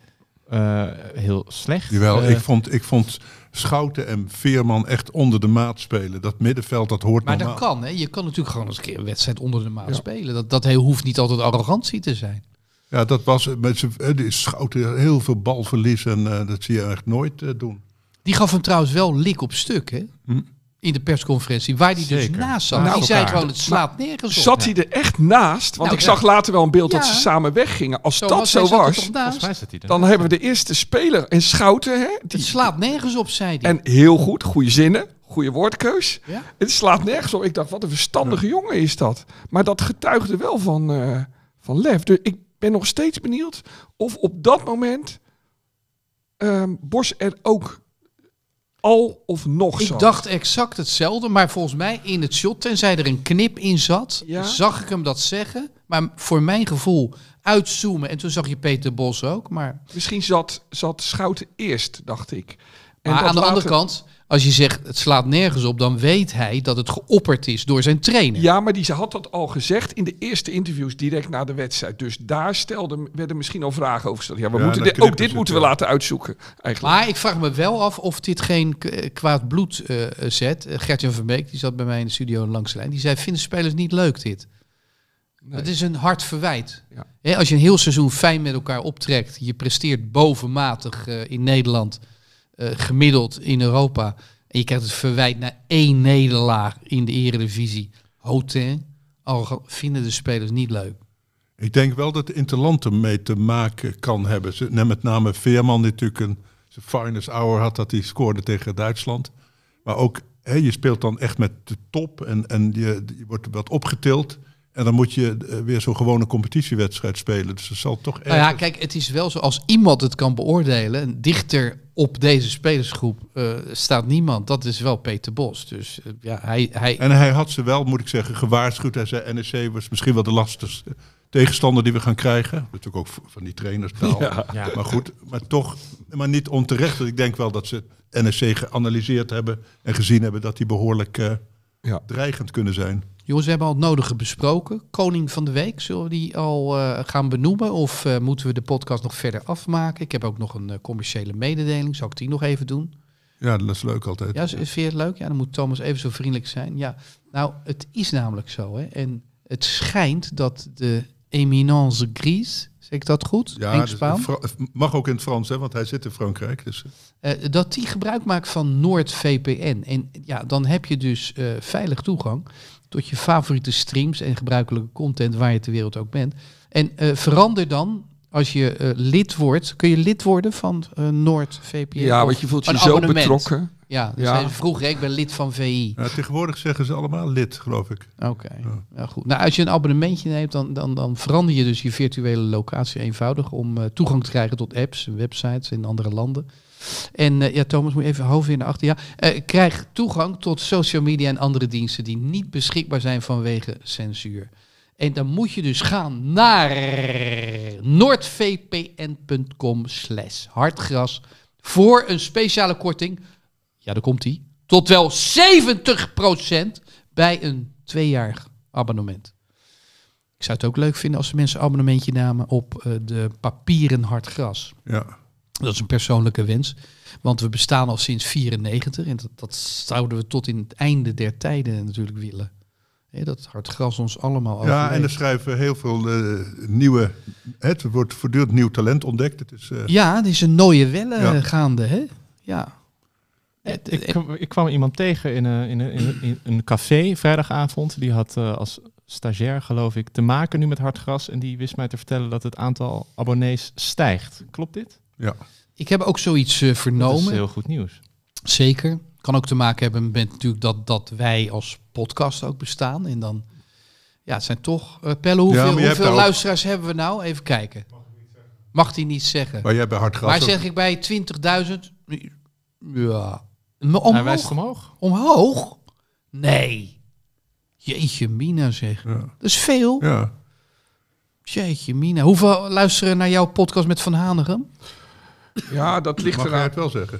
heel slecht. Jawel, ik, vond, ik vond Schouten en Veerman echt onder de maat spelen. Dat middenveld, dat hoort maar Maar dat kan, hè? Je kan natuurlijk gewoon eens een keer een wedstrijd onder de maat spelen. Dat, dat hoeft niet altijd arrogantie te zijn. Ja, dat was met Schouten heel veel balverlies en dat zie je echt nooit doen. Die gaf hem trouwens wel lik op stuk, hè? Hm. In de persconferentie, waar hij dus naast zat. die zei gewoon, het slaat nergens op. Zat hij er echt naast? Want nou, ik zag later wel een beeld dat ze samen weggingen. Als zo, dat zo was, dan hebben we de eerste speler en Schouten. Hè, die... Het slaat nergens op, zei hij. En heel goed, goede zinnen goede woordkeus. Het slaat nergens op. Ik dacht, wat een verstandige jongen is dat. Maar dat getuigde wel van, eh, van lef. Dus ik ben nog steeds benieuwd of op dat moment ehm, Bos er ook al of nog zo. Ik dacht exact hetzelfde, maar volgens mij in het shot, tenzij er een knip in zat, zag ik hem dat zeggen. Maar voor mijn gevoel uitzoomen. En toen zag je Peter Bos ook. Maar... Misschien zat, zat Schouten eerst, dacht ik. maar aan de andere kant, als je zegt het slaat nergens op, dan weet hij dat het geopperd is door zijn trainer. Ja, maar die had dat al gezegd in de eerste interviews direct na de wedstrijd. Dus daar stelden, werden misschien al vragen over gesteld. Ja, we moeten ook dit moeten we laten uitzoeken. Eigenlijk. Maar ik vraag me wel af of dit geen kwaad bloed uh, zet. Eh, Gertjan Vermeek, die zat bij mij in de studio langs de lijn, die zei: Vinden spelers niet leuk dit? Nee. is een hard verwijt. als je een heel seizoen fijn met elkaar optrekt, je presteert bovenmatig eh, in Nederland eh, gemiddeld in Europa. En je krijgt het verwijt naar één nederlaag in de Eredivisie. Hotel, al vinden de spelers niet leuk. Ik denk wel dat de Interland mee te maken kan hebben. Ze, met name Veerman natuurlijk een zijn finest hour had dat hij scoorde tegen Duitsland. Maar ook, hè, je speelt dan echt met de top en, en je, je wordt wat opgetild. En dan moet je eh, weer zo'n gewone competitiewedstrijd spelen. Dus dat zal toch ergens... Nou ja, kijk, het is wel zo, als iemand het kan beoordelen, dichter op deze spelersgroep eh, staat niemand. Dat is wel Peter Bos. Dus eh, ja, hij, hij... En hij had ze wel, moet ik zeggen, gewaarschuwd. Hij zei, NEC was misschien wel de lastigste tegenstander die we gaan krijgen. Natuurlijk ook van die trainerstaal. Maar goed, maar toch, maar niet onterecht. Ik denk wel dat ze N.S.C. E geanalyseerd hebben en gezien hebben dat die behoorlijk ja. dreigend kunnen zijn. Jongens, we hebben al het nodige besproken. Koning van de Week, zullen we die al eh, gaan benoemen? Of eh, moeten we de podcast nog verder afmaken? Ik heb ook nog een eh, commerciële mededeling. Zal ik die nog even doen? Ja, dat is leuk altijd. Ja, vind je het leuk? Ja, dan moet Thomas even zo vriendelijk zijn. Ja, nou, het is namelijk zo. Hè. En het schijnt dat de Eminence Gris. Zeg ik dat goed? Ja, dus mag ook in het Frans, hè, want hij zit in Frankrijk. Dus. Eh. Eh, dat die gebruik maakt van NoordVPN. En ja, dan heb je dus eh, veilig toegang tot je favoriete streams en gebruikelijke content waar je ter wereld ook bent. En verander dan als je lid wordt. Kun je lid worden van NoordVPN? Ja, want je voelt je zo betrokken. Ja, dus ja. vroeger, ik ben lid van VI. Ja, tegenwoordig zeggen ze allemaal lid, geloof ik. Oké, ja. goed. Nou, als je een abonnementje neemt, dan, dan, dan verander je dus je virtuele locatie eenvoudig om eh, toegang te krijgen tot apps, websites in andere landen. En eh, ja, Thomas, moet je even hoofd in de achter. Ja, eh, krijg toegang tot social media en andere diensten die niet beschikbaar zijn vanwege censuur. En dan moet je dus gaan naar noordvpn.com slash hartgras voor een speciale korting ja, daar komt hij, tot wel 70% bij een tweejarig abonnement. Ik zou het ook leuk vinden als de mensen een abonnementje namen op eh, de papieren hard gras. Ja. Dat is een persoonlijke wens. Want we bestaan al sinds 94 en dat, dat zouden we tot in het einde der tijden natuurlijk willen. hè dat hard gras ons allemaal overleeft. Ja, en dan schrijven heel veel uh, nieuwe... Het wordt voortdurend nieuw talent ontdekt. Het is, eh, Ja, het is een nooie welle gaande. Hè? Ja, ik, ik, kwam iemand tegen in een, in, een, in een café vrijdagavond. Die had eh, als stagiair, geloof ik, te maken nu met hartgras. En die wist mij te vertellen dat het aantal abonnees stijgt. Klopt dit? Ja. Ik heb ook zoiets vernomen. Eh, dat is heel goed nieuws. Zeker. Kan ook te maken hebben met natuurlijk dat, dat wij als podcast ook bestaan. En dan, ja, het zijn toch... pellen. Eh, Pelle, hoeveel, hoeveel luisteraars hebben we nou? Even kijken. Mag hij niet zeggen. Maar jij bij hartgras Maar zeg ik bij 20.000... Ja, Omhoog? omhoog. Omhoog? Nee. Jeetje mina zeg. Dat is veel. Ja. Jeetje mina. Hoeveel luisteren naar jouw podcast met Van Hanegem? Ja, dat ligt mag eraan. het wel zeggen?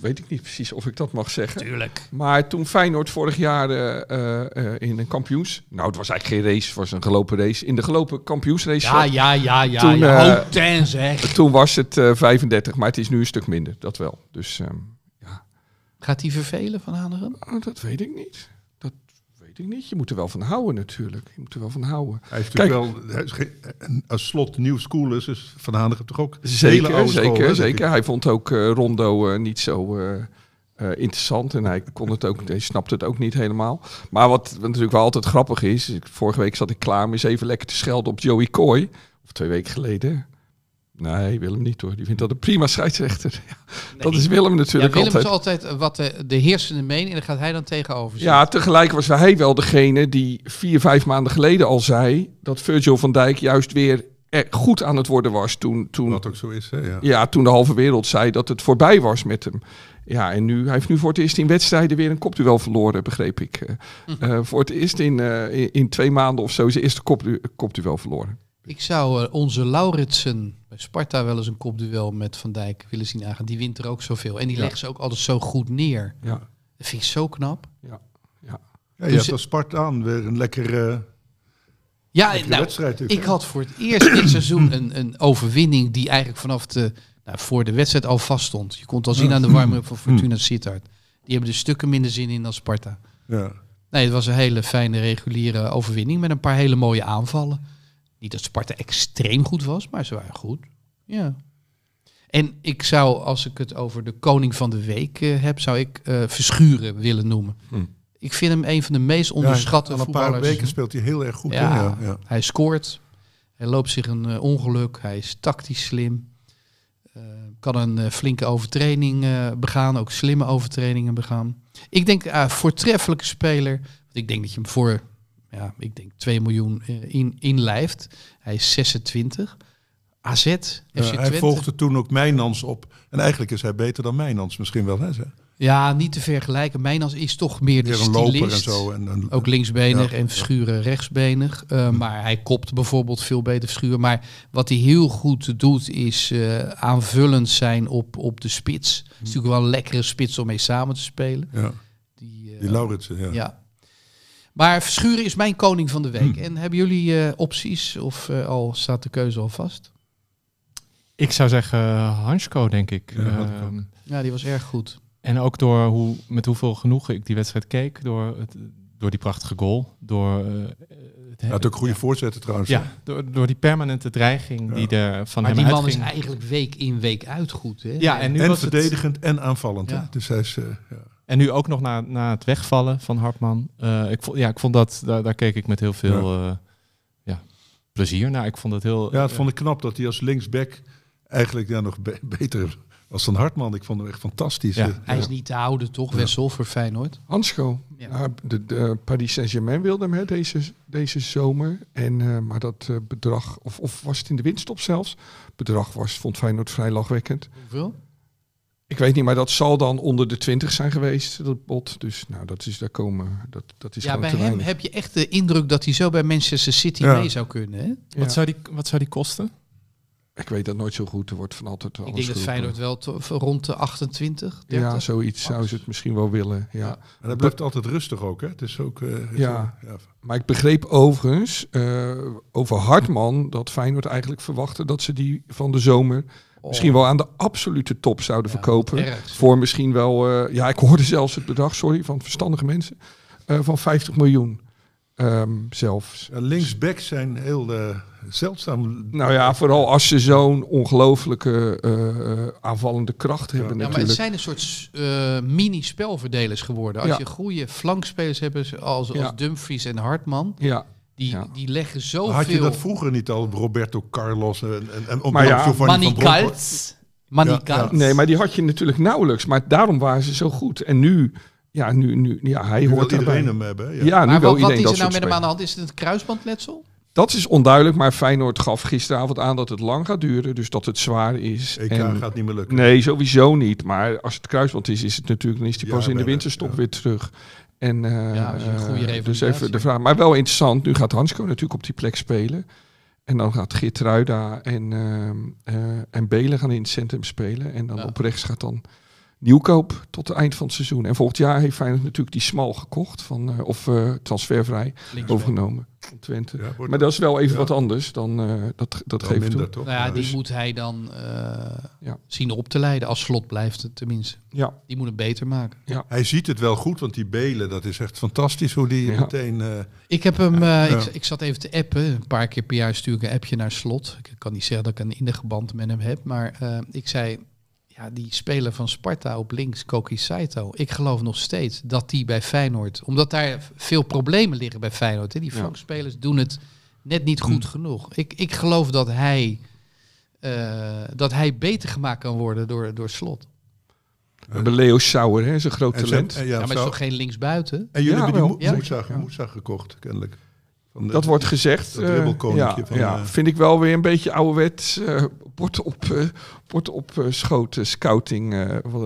weet ik niet precies of ik dat mag zeggen. Tuurlijk. Maar toen Feyenoord vorig jaar eh, eh, eh, in een kampioens... Nou, het was eigenlijk geen race, het was een gelopen race. In de gelopen kampioensrace... Ja, ja, ja, ja. Toen, zeg. toen was het 35, maar het is nu een stuk minder, dat wel. Dus... Ehm, Gaat hij vervelen van Hanegem? Nou, dat weet ik niet. Dat weet ik niet. Je moet er wel van houden natuurlijk. Je moet er wel van houden. Hij heeft Kijk, wel, een als slot nieuw school is, is Van Hanegem toch ook zeker, zeker, zeker. Hij vond ook eh, Rondo eh, niet zo... Eh, interessant en hij kon het ook, hij snapte het ook niet helemaal. Maar wat natuurlijk wel altijd grappig is, vorige week zat ik klaar om eens even lekker te schelden op Joey Coy, of twee weken geleden. Nee, Willem niet hoor. Die vindt dat een prima scheidsrechter. Dat is Willem natuurlijk ja, Willem is altijd eh, wat de, heersende meen. en daar gaat hij dan tegenover Ja, tegelijk was hij wel degene die vier, vijf maanden geleden al zei... dat Virgil van Dijk juist weer goed aan het worden was toen... toen Dat ook zo is, Ja. ja. toen de halve wereld zei dat het voorbij was met hem. Ja, en nu, hij heeft nu voor het eerst in wedstrijden weer een kopduel verloren, begreep ik. Eh, mhm. eh, voor het eerst in, in, twee maanden of zo is de eerste kop kopduel verloren. Ik zou eh, onze Lauritsen bij Sparta wel eens een kopduel met Van Dijk willen zien aangaan. Die wint er ook zoveel. En die legt ze ook altijd zo goed neer. Ja. Dat vind ik zo knap. Ja, ja. ja je dus, hebt als aan weer een lekkere, eh, ja, lekkere nou, wedstrijd. Ik had voor het eerst dit seizoen een, een overwinning die eigenlijk vanaf de, nou, voor de wedstrijd al vast stond. Je kon het al zien aan de warming van mm. Fortuna Sittard. Die hebben er stukken minder zin in dan Sparta. Ja. Nee, het was een hele fijne reguliere overwinning met een paar hele mooie aanvallen. Niet dat Sparta extreem goed was, maar ze waren goed. Ja. En ik zou, als ik het over de koning van de week eh, heb, zou ik eh, Verschuren willen noemen. Hm. Ik vind hem een van de meest onderschatte ja, voetballers. een paar weken speelt hij heel erg goed. Ja, ja, Hij scoort, hij loopt zich een eh, ongeluk, hij is tactisch slim. kan een flinke overtraining begaan, ook slimme overtrainingen begaan. Ik denk, voortreffelijke speler. ik denk dat je hem voor ja, ik denk 2 miljoen eh, in, inlijft. Hij is 26. AZ, eh, Hij volgde toen ook Mijnans op. En eigenlijk is hij beter dan Mijnans misschien wel. Hè, zeg. Ja, niet te vergelijken. Mijnans is toch meer de een loper en zo. En, ook linksbenig en Verschuren rechtsbenig. Eh, hm. Maar hij kopt bijvoorbeeld veel beter Verschuren. Maar wat hij heel goed doet is aanvullend zijn op, op de spits. Het is hm. natuurlijk wel een lekkere spits om mee samen te spelen. Ja. Die, uh, Die Lauritsen, ja. ja. Maar Verschuren is mijn koning van de week. Hmm. En hebben jullie eh, opties of eh, al staat de keuze al vast? Ik zou zeggen eh, Hansko, denk ik. Ja, ehm, ja, die was erg goed. En ook door hoe, met hoeveel genoegen ik die wedstrijd keek. Door, het, door die prachtige goal. Door, het, ja, het ook goede voorzetten trouwens. Ja, door, door die permanente dreiging die er van maar hem uitging. Maar die man is eigenlijk week in, week uit goed. Hè? Ja, en, nu en was verdedigend en aanvallend. Dus hij is... En nu ook nog na, na het wegvallen van Hartman. Eh, ik, vond, ja, ik vond dat, daar, keek ik met heel veel ja. Eh, ja plezier naar. Ik vond het heel... Ja, eh, het vond ik knap dat hij als linksback eigenlijk ja, nog beter was dan Hartman. Ik vond hem echt fantastisch. Ja. Hij is niet te houden, toch? Ja. Wessel voor Feyenoord. Hanscho, Ja. Ah, de, de Paris Saint-Germain wilde hem hè, deze, deze zomer. En, maar dat bedrag, of, of was het in de winst op zelfs? bedrag was, vond Feyenoord vrij lachwekkend. Hoeveel? Ik weet niet, maar dat zal dan onder de 20 zijn geweest, dat bot. Dus nou, dat is daar komen. Dat, dat is ja, bij hem heb je echt de indruk dat hij zo bij Manchester City mee zou kunnen. Hè? Wat, zou die, wat zou die kosten? Ik weet dat nooit zo goed. Er wordt van altijd alles Ik denk dat Feyenoord eh. wel rond de 28, 30. Ja, zoiets zou ze het misschien wel willen. Ja. En dat blijft altijd rustig ook, hè? Het is ook... Eh, ja. maar ik begreep overigens eh, over Hartman... dat Feyenoord eigenlijk verwachtte dat ze die van de zomer misschien oh. wel aan de absolute top zouden verkopen. Voor misschien wel, eh, ja, ik hoorde zelfs het bedrag, sorry, van verstandige mensen, eh, van 50 miljoen. Ehm, zelfs. Ja, linksback zijn heel eh, zeldzaam. Nou ja, vooral als ze zo'n ongelooflijke aanvallende kracht hebben. Ja, natuurlijk. maar het zijn een soort mini-spelverdelers geworden. Als je goede flankspelers hebt, zoals als Dumfries en Hartman. Ja. Die, die leggen zoveel... Had je dat vroeger niet al, Roberto Carlos en, en, en maar ja, Giovanni van ja. Nee, maar die had je natuurlijk nauwelijks. Maar daarom waren ze zo goed. En nu, ja, nu, nu, ja hij nu hoort erbij. iedereen hem hebben. Ja, nu maar wel wat, wat is er nou met hem aan de hand? Is het een kruisbandletsel? Dat is onduidelijk, maar Feyenoord gaf gisteravond aan dat het lang gaat duren, dus dat het zwaar is. EK en, gaat niet meer lukken. Nee, sowieso niet. Maar als het kruisband is, is het natuurlijk, dan is hij pas in de winterstop weer terug. En, ja, eh, eh, Dus even de vraag. Maar wel interessant. Nu gaat Hansko natuurlijk op die plek spelen. En dan gaat Geertruida en, ehm, eh, en Belen gaan in het centrum spelen. En dan op rechts gaat dan nieuwkoop tot het eind van het seizoen. En volgend jaar heeft Feyenoord natuurlijk die smal gekocht van, eh, of uh, transfervrij overgenomen van Twente. maar dat is wel even wat anders dan eh, dat, dat geeft minder, Toch? Nou ja, die dus- moet hij dan zien op te leiden, als slot blijft het tenminste. Ja. Die moet het beter maken. Ja. Hij ziet het wel goed, want die Belen, dat is echt fantastisch hoe die meteen... ik heb hem, ik, ik, zat even te appen, een paar keer per jaar stuur ik een appje naar slot. Ik kan niet zeggen dat ik een innige band met hem heb, maar ik zei ja, die speler van Sparta op links, Koki Saito. Ik geloof nog steeds dat die bij Feyenoord... Omdat daar veel problemen liggen bij Feyenoord. Hè? Die spelers doen het net niet goed hm. genoeg. Ik, ik geloof dat hij, eh, dat hij beter gemaakt kan worden door, door slot. We hebben Leo Sauer, hè, zijn groot talent. Zijn, ja, maar is toch geen linksbuiten? En jullie hebben die ja. gekocht, kennelijk dat wordt gezegd. Eh, ja, van, ja eh, vind ik wel weer een beetje ouderwets uh, op, uh, op schoten scouting.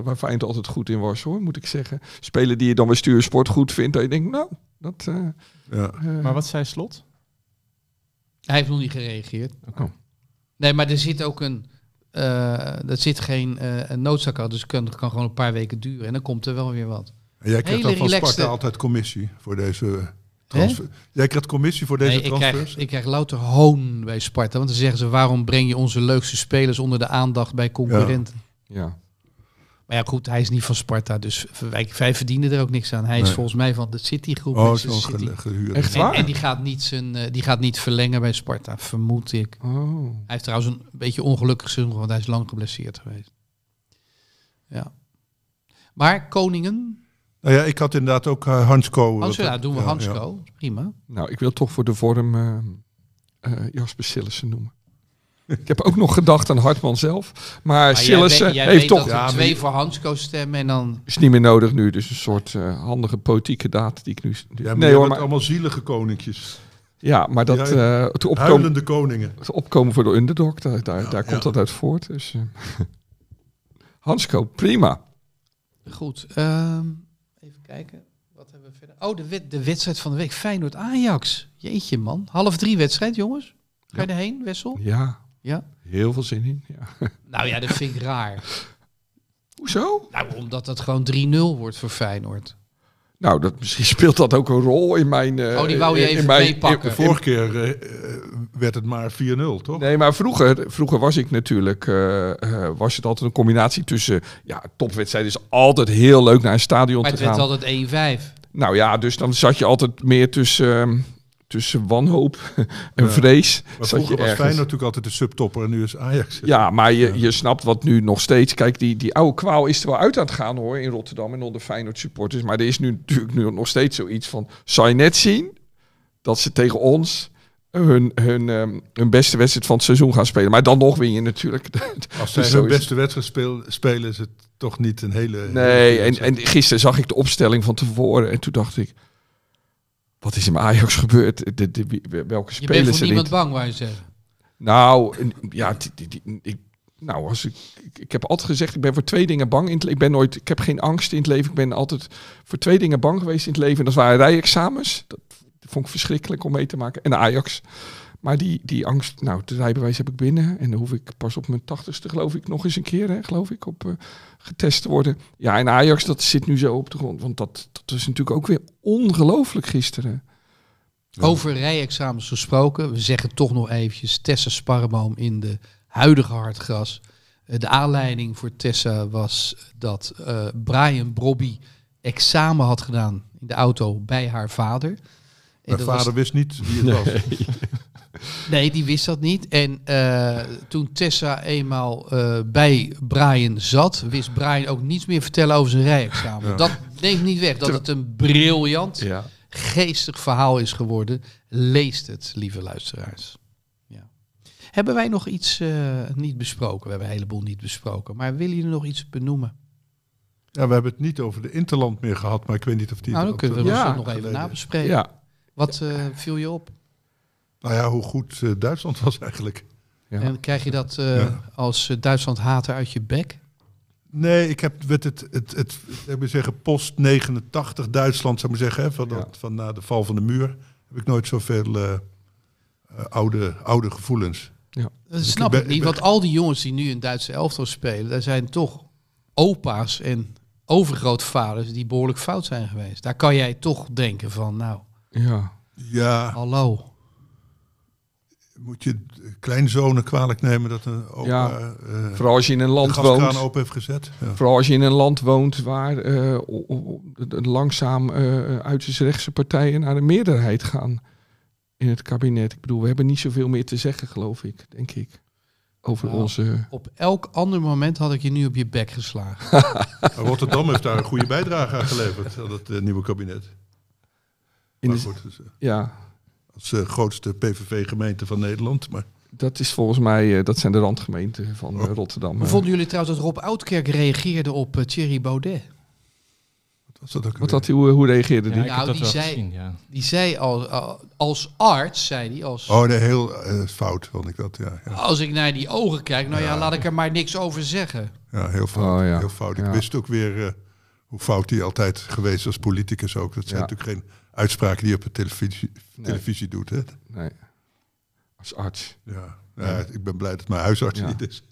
waar Feyenoord altijd goed in was hoor, moet ik zeggen. Spelen die je dan bij stuursport goed vindt. Dat je denkt, nou, dat... Ja. maar wat zei Slot? Hij heeft nog niet gereageerd. Okay. Oh. Nee, maar er zit ook een... Dat zit geen noodzaak aan, dus het kan, kan gewoon een paar weken duren. En dan komt er wel weer wat. En jij krijgt dan van Sparta altijd commissie voor deze... Transfer. Jij krijgt commissie voor deze ik transfers? Krijg, ik krijg louter hoon bij Sparta. Want dan zeggen ze, waarom breng je onze leukste spelers onder de aandacht bij concurrenten? Ja. Maar ja, goed, hij is niet van Sparta, dus wij, verdienen er ook niks aan. Hij is volgens mij van de Citygroep. Oh, is gehuurd. Echt waar? En, die, gaat niet zijn, eh, die gaat niet verlengen bij Sparta, vermoed ik. Oh. Hij heeft trouwens een beetje ongelukkig seizoen, want hij is lang geblesseerd geweest. Ja. Maar Koningen, nou ja, ik had inderdaad ook uh, Hansco. Hans, oh, ja, doen we Hansco. Prima. Nou, ik wil toch voor de vorm eh, eh, Jasper Sillissen noemen. Ik heb ook nog gedacht aan Hartman zelf. Maar, maar heeft toch... Ja, twee voor Hansco stemmen en dan... Is niet meer nodig nu. Dus een soort handige politieke daad die ik nu... Ja, nee hoor, maar... allemaal zielige koninkjes. Ja, maar dat... Uh, het opkomen, koningen. Het opkomen voor de underdog, daar, daar, komt dat uit voort. Dus, Hansco, prima. Goed. Ehm kijken, wat hebben we verder? Oh, de, de wedstrijd van de week. Feyenoord-Ajax. Jeetje man. Half drie wedstrijd, jongens. Ga je erheen, Wessel? Ja. ja. Heel veel zin in. Ja. Nou ja, dat vind ik raar. Hoezo? Nou, omdat dat gewoon 3-0 wordt voor Feyenoord. Nou, dat, misschien speelt dat ook een rol in mijn... Eh, oh, die wou je even mijn, meepakken. vorige keer eh, eh, werd het maar 4-0, toch? Nee, maar vroeger, vroeger was ik natuurlijk... was het altijd een combinatie tussen... Ja, topwedstrijd is altijd heel leuk naar een stadion te gaan. Maar het werd altijd 1-5. Nou ja, dus dan zat je altijd meer tussen... Ehm, tussen wanhoop en vrees. Maar vroeger je was Feyenoord natuurlijk altijd de subtopper en nu is Ajax. Ja, maar je, je snapt wat nu nog steeds. Kijk, die, die oude kwaal is er wel uit aan het gaan hoor in Rotterdam en onder Feyenoord supporters. Maar er is nu natuurlijk nu nog steeds zoiets van, zou je net zien dat ze tegen ons hun, hun, ehm, hun beste wedstrijd van het seizoen gaan spelen. Maar dan nog win je natuurlijk. Als ze hun beste wedstrijd speel, spelen, is het toch niet een hele... Nee, en, en gisteren zag ik de opstelling van tevoren en toen dacht ik wat is in mijn Ajax gebeurd? De, de, welke spelers je bent voor niemand bang, waar je zegt. Nou, ja, ik, nou als ik, ik heb altijd gezegd, ik ben voor twee dingen bang. In het, ik, ben nooit, ik heb geen angst in het leven. Ik ben altijd voor twee dingen bang geweest in het leven. En dat waren rijexamens. Dat vond ik verschrikkelijk om mee te maken. En Ajax. Maar die, die angst, nou, het rijbewijs heb ik binnen. En dan hoef ik pas op mijn tachtigste, geloof ik, nog eens een keer, hè, geloof ik, op eh, getest te worden. Ja, en Ajax, dat zit nu zo op de grond. Want dat, dat was natuurlijk ook weer ongelooflijk gisteren. Over rijexamens gesproken. We zeggen toch nog eventjes Tessa Sparboom in de huidige hardgras. Eh, de aanleiding voor Tessa was dat eh, Brian Brobby examen had gedaan in de auto bij haar vader. En haar vader wist niet wie het was. Nee, die wist dat niet. En eh, toen Tessa eenmaal eh, bij Brian zat, wist Brian ook niets meer vertellen over zijn rijexamen. Ja. Dat neemt niet weg dat het een briljant, geestig verhaal is geworden. Leest het, lieve luisteraars. Ja. Hebben wij nog iets eh, niet besproken? We hebben een heleboel niet besproken. Maar willen jullie nog iets benoemen? Ja, we hebben het niet over de Interland meer gehad, maar ik weet niet of die... Nou, dan kunnen we dat nog even nabespreken. Wat viel je op? Nou ja, hoe goed eh, Duitsland was eigenlijk. Ja. En krijg je dat eh, als eh, Duitsland-hater uit je bek? Nee, ik heb met het, het, het, het ik zeggen, post 89 Duitsland, zou ik maar zeggen, hè, van, van na de val van de muur, heb ik nooit zoveel uh, oude, oude gevoelens. Ja. Dat snap ik, niet, want al die jongens die nu in Duitse elftal spelen, daar zijn toch opa's en overgrootvaders die behoorlijk fout zijn geweest. Daar kan jij toch denken van, nou, ja. Ja. hallo moet je kleinzonen kwalijk nemen dat een opa, ja, eh, vooral als je in een land woont open heeft gezet. Ja. Vooral als je in een land woont waar uh, langzaam uh, eh, uiterst partijen naar de meerderheid gaan in het kabinet. Ik bedoel, we hebben niet zoveel meer te zeggen, geloof ik, denk ik. Over nou, onze... Op elk ander moment had ik je nu op je bek geslagen. Nou, Rotterdam heeft daar een goede bijdrage aan geleverd, dat het nieuwe kabinet. In de... Dus, ja als de grootste PVV-gemeente van Nederland. Maar... Dat is volgens mij, eh, dat zijn de randgemeenten van eh, oh. Rotterdam. Hoe vonden jullie trouwens dat Rob Oudkerk reageerde op eh, Thierry Baudet? Wat, had hij, hoe, hoe reageerde die? Nou, die, zei, die zei als, als arts, zei hij als... Oh nee, heel fout vond ik dat, ja, ja, Als ik naar die ogen kijk, nou ja. laat ik er maar niks over zeggen. Ja, heel fout. Oh, heel fout. Ik wist ook weer hoe fout hij altijd geweest als politicus ook. Dat zijn natuurlijk geen uitspraak die op de televisie, televisie doet. Hè? Nee, als arts. Ja. ja. ik ben blij dat mijn huisarts niet is.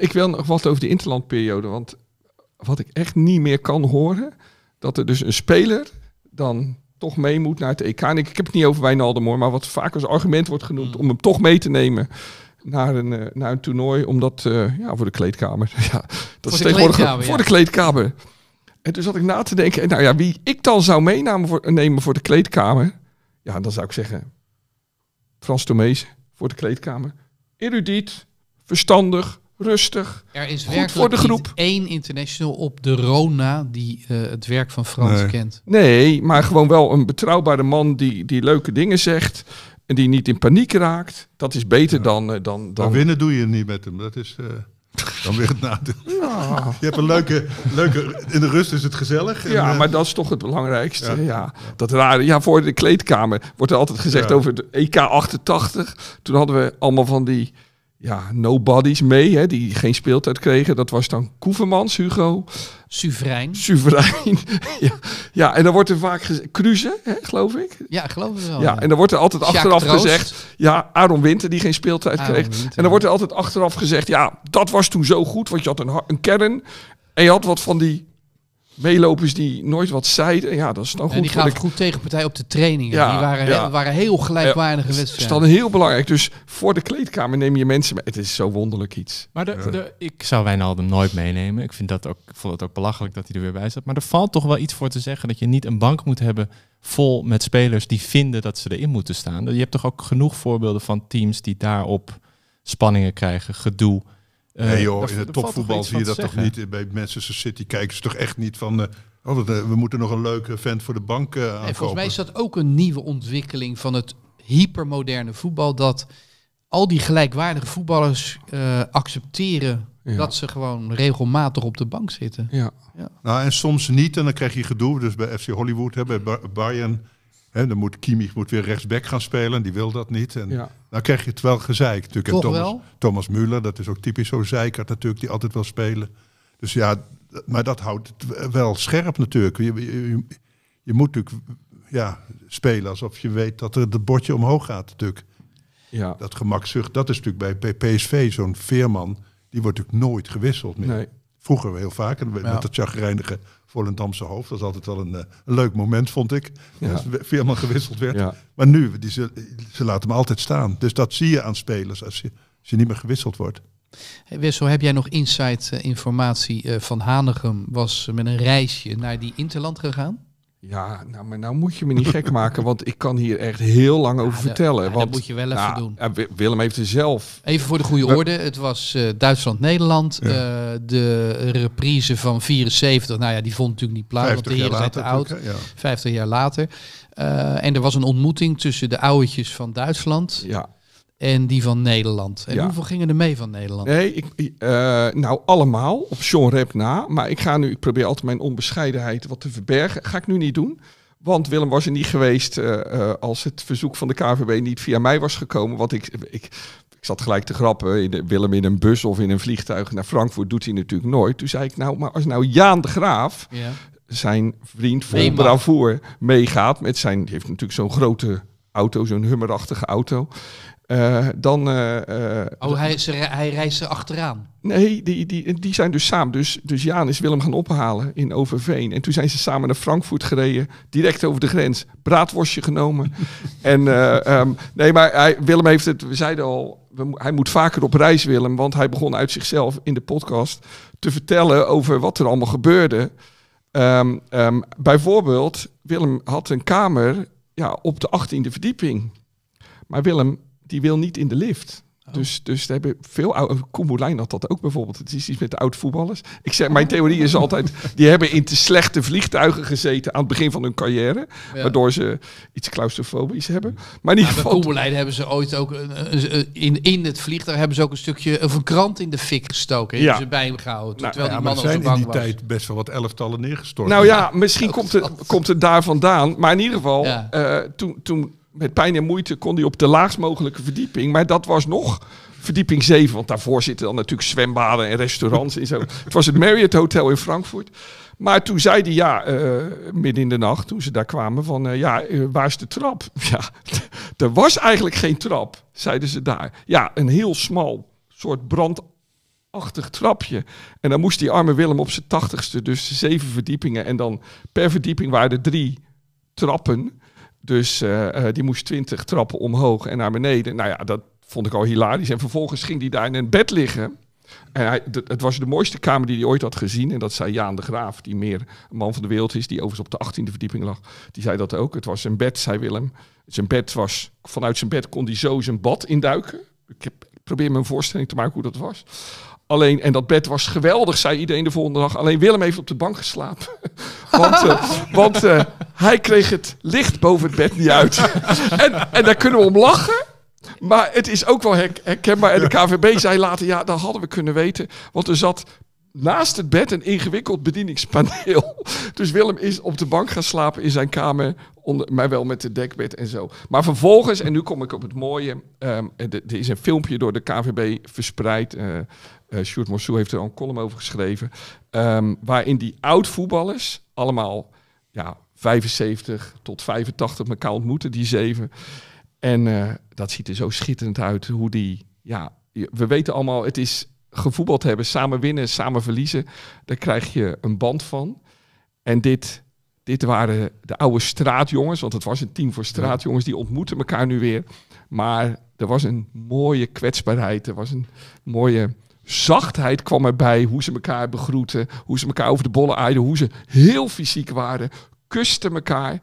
ik wil nog wat over de interlandperiode, want wat ik echt niet meer kan horen, dat er dus een speler dan toch mee moet naar het EK. En ik, heb het niet over Wijnaldum hoor, maar wat vaak als argument wordt genoemd hmm. om hem toch mee te nemen naar een, eh, naar een toernooi, omdat, eh, ja, voor de kleedkamer. ja, dat voor is tegenwoordig voor de kleedkamer. En toen zat ik na te denken, nou ja, wie ik dan zou meenemen voor, nemen voor de kleedkamer. Ja, dan zou ik zeggen, Frans Tomees voor de kleedkamer. Erudiet, verstandig, rustig. Er is goed voor de groep. één international op de Rona die eh, het werk van Frans kent. Nee, maar gewoon wel een betrouwbare man die, die leuke dingen zegt. En die niet in paniek raakt. Dat is beter dan, eh, dan, dan... Maar winnen doe je niet met hem. Dat is... Eh, dan weer het nadeel. Ja. Je hebt een leuke, leuke... In de rust is het gezellig. Ja, eh, maar dat is toch het belangrijkste. Ja. Dat rare... Ja, voor de kleedkamer wordt er altijd gezegd over de EK88. Toen hadden we allemaal van die... Ja, nobodies mee, hè, die geen speeltijd kregen. Dat was dan Koevermans, Hugo. Suverein. Suverein. ja. ja, en dan wordt er vaak gezegd... Cruze, hè, geloof ik. Ja, geloof ik wel. Ja, en dan wordt er altijd achteraf gezegd... Ja, Aaron Winter, die geen speeltijd kreeg. en dan wordt er altijd achteraf gezegd... Ja, dat was toen zo goed, want je had een, een kern... En je had wat van die meelopers die nooit wat zeiden. Ja, dat is dan goed. En die gaven ik... goed tegenpartij op de trainingen. Ja, die waren, waren heel gelijkwaardige wedstrijden. Dat is dan heel belangrijk. Dus voor de kleedkamer neem je mensen mee. Het is zo wonderlijk iets. Maar de, de, ik zou Wijnaldum nooit meenemen. Ik, vind dat ook, ik vond het ook belachelijk dat hij er weer bij zat. Maar er valt toch wel iets voor te zeggen dat je niet een bank moet hebben vol met spelers die vinden dat ze erin moeten staan. Je hebt toch ook genoeg voorbeelden van teams die daarop spanningen krijgen, gedoe eh, nee joh, in het topvoetbal zie je dat toch niet. Bij Manchester City kijken ze toch echt niet van... Eh, oh, eh, we moeten nog een leuke vent voor de bank uh, En volgens mij is dat ook een nieuwe ontwikkeling van het hypermoderne voetbal. Dat al die gelijkwaardige voetballers accepteren dat ze gewoon regelmatig op de bank zitten. Ja. ja. Nou, en soms niet. En dan krijg je gedoe. Dus bij FC Hollywood, hè, bij Bayern He, dan moet Kimmich moet weer rechtsback gaan spelen, die wil dat niet. En Dan krijg je het wel gezeik. Natuurlijk Thomas, Thomas Müller, dat is ook typisch zo'n zeikert natuurlijk, die altijd wil spelen. Dus ja, maar dat houdt het wel scherp natuurlijk. Je, je, moet natuurlijk ja, spelen alsof je weet dat er het bordje omhoog gaat natuurlijk. Ja. Dat gemakzucht, dat is natuurlijk bij, PSV zo'n veerman, die wordt natuurlijk nooit gewisseld meer. Vroeger Vroeger heel vaak, met ja. dat chagrijnige Volendamse hoofd. Dat is altijd wel een, eh, een leuk moment, vond ik. Ja. Als Veerman gewisseld werd. Maar nu, die, ze, laten hem altijd staan. Dus dat zie je aan spelers als je, als je niet meer gewisseld wordt. Hey Wessel, heb jij nog insight eh, informatie eh, van Hanegem was met een reisje naar die Interland gegaan? Ja, nou, maar nou moet je me niet gek maken, want ik kan hier echt heel lang over vertellen. want, dat moet je wel even nou, doen. Eh, Willem heeft er zelf. Even voor de goede orde, het was eh, Duitsland-Nederland. Eh, de reprise van 74, nou ja, die vond natuurlijk niet plaats, want de heren zijn oud. 50 jaar later. en er was een ontmoeting tussen de ouwetjes van Duitsland... Ja en die van Nederland. En hoeveel gingen er mee van Nederland? Nee, ik, eh, nou allemaal op Sean Rep na. Maar ik ga nu, ik probeer altijd mijn onbescheidenheid wat te verbergen. Ga ik nu niet doen. Want Willem was er niet geweest eh, eh, als het verzoek van de KVB niet via mij was gekomen. Want ik, ik, ik zat gelijk te grappen. In de, Willem in een bus of in een vliegtuig naar Frankfurt doet hij natuurlijk nooit. Toen zei ik, nou, maar als nou Jaan de Graaf, zijn vriend van Neemal. bravoer, meegaat met zijn... Die heeft natuurlijk zo'n grote auto, zo'n hummerachtige auto. Eh, dan, eh, eh, oh, hij, ze, hij reist er achteraan? Nee, die, die, die zijn dus samen. Dus, dus Jaan is Willem gaan ophalen in Overveen. En toen zijn ze samen naar Frankfurt gereden. Direct over de grens. Braadworstje genomen. en, ehm, nee, maar hij, Willem heeft het... We zeiden al, hij moet vaker op reis, Willem. Want hij begon uit zichzelf in de podcast te vertellen over wat er allemaal gebeurde. Ehm, ehm, bijvoorbeeld, Willem had een kamer ja, op de 18e verdieping. Maar Willem die wil niet in de lift. Oh. Dus, dus hebben veel oude... Oh, Koen had dat ook bijvoorbeeld. Het is iets met de oud-voetballers. Ik zeg, mijn theorie is altijd... die hebben in te slechte vliegtuigen gezeten... aan het begin van hun carrière. Waardoor ze iets claustrofobisch hebben. Maar in ieder geval... hebben ze ooit ook... Een, in, in het vliegtuig hebben ze ook een stukje... een krant in de fik gestoken. Ja. ze bij hem gehouden. Nou, terwijl ja, zijn in die tijd best wel wat elftallen neergestort. Nou ja, misschien komt het, komt het daar vandaan. Maar in ieder geval, eh, toen... toen met pijn en moeite kon hij op de laagst mogelijke verdieping. Maar dat was nog verdieping 7. Want daarvoor zitten dan natuurlijk zwembaden en restaurants en zo. Het was het Marriott Hotel in Frankfurt. Maar toen zei hij ja, eh, midden in de nacht, toen ze daar kwamen, van eh, ja, eh, waar is de trap? Ja, er was eigenlijk geen trap, zeiden ze daar. Ja, een heel smal soort brandachtig trapje. En dan moest die arme Willem op zijn tachtigste, dus zeven verdiepingen. En dan per verdieping waren er drie trappen. Dus eh, eh, die moest 20 trappen omhoog en naar beneden. Nou ja, dat vond ik al hilarisch. En vervolgens ging hij daar in een bed liggen. En hij, het was de mooiste kamer die hij ooit had gezien. En dat zei Jaan de Graaf, die meer een man van de wereld is, die overigens op de 18e verdieping lag. Die zei dat ook. Het was zijn bed, zei Willem. Zijn bed was, vanuit zijn bed kon hij zo zijn bad induiken. Ik, ik probeer me een voorstelling te maken hoe dat was. Alleen, en dat bed was geweldig, zei iedereen de volgende dag. Alleen Willem heeft op de bank geslapen. want, eh, eh, hij kreeg het licht boven het bed niet uit. en, en daar kunnen we om lachen. Maar het is ook wel herkenbaar. En de KVB zei later, ja, dat hadden we kunnen weten. Want er zat naast het bed een ingewikkeld bedieningspaneel. Dus Willem is op de bank gaan slapen in zijn kamer, onder, maar wel met de dekbed en zo. Maar vervolgens, en nu kom ik op het mooie, ehm, er is een filmpje door de KVB verspreid. Eh, uh, Sjoerd Morsou heeft er al een column over geschreven. Ehm, waarin die oud-voetballers, allemaal ja, 75 tot 85 elkaar ontmoeten, die zeven. En eh, dat ziet er zo schitterend uit hoe die. Ja, we weten allemaal, het is gevoetbald hebben, samen winnen, samen verliezen. Daar krijg je een band van. En dit, dit waren de oude straatjongens, want het was een team voor straatjongens, die ontmoeten elkaar nu weer. Maar er was een mooie kwetsbaarheid, er was een mooie zachtheid kwam erbij. Hoe ze elkaar begroeten, hoe ze elkaar over de bollen aaiden, hoe ze heel fysiek waren, kusten elkaar.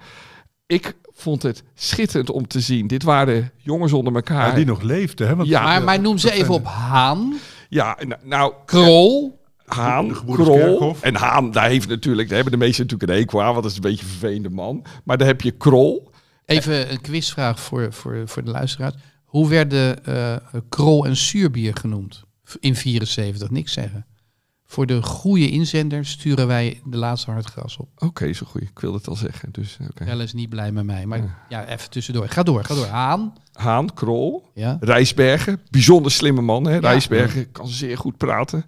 Ik vond het schitterend om te zien. Dit waren jongens onder elkaar. die nog leefden, hè? Want ja, maar, noem ze even op Haan. Ja, nou... nou Krol. Eh, Haan, Krol. En Haan, daar, heeft natuurlijk, daar hebben de meesten natuurlijk een eco aan, want dat is een beetje een vervelende man. Maar daar heb je Krol. Even een quizvraag voor, voor, voor de luisteraars. Hoe werden eh, Krol en Suurbier genoemd? in 74 niks zeggen. Voor de goede inzender sturen wij de laatste hardgras op. Oké, zo goed. Ik wilde het al zeggen. Dus, eh, okay. Wel is niet blij met mij. Maar ja. even tussendoor. Ga door, ga door. Haan. Haan, Krol, ja. Rijsbergen. Bijzonder slimme man. Hè? Rijsbergen kan zeer goed praten.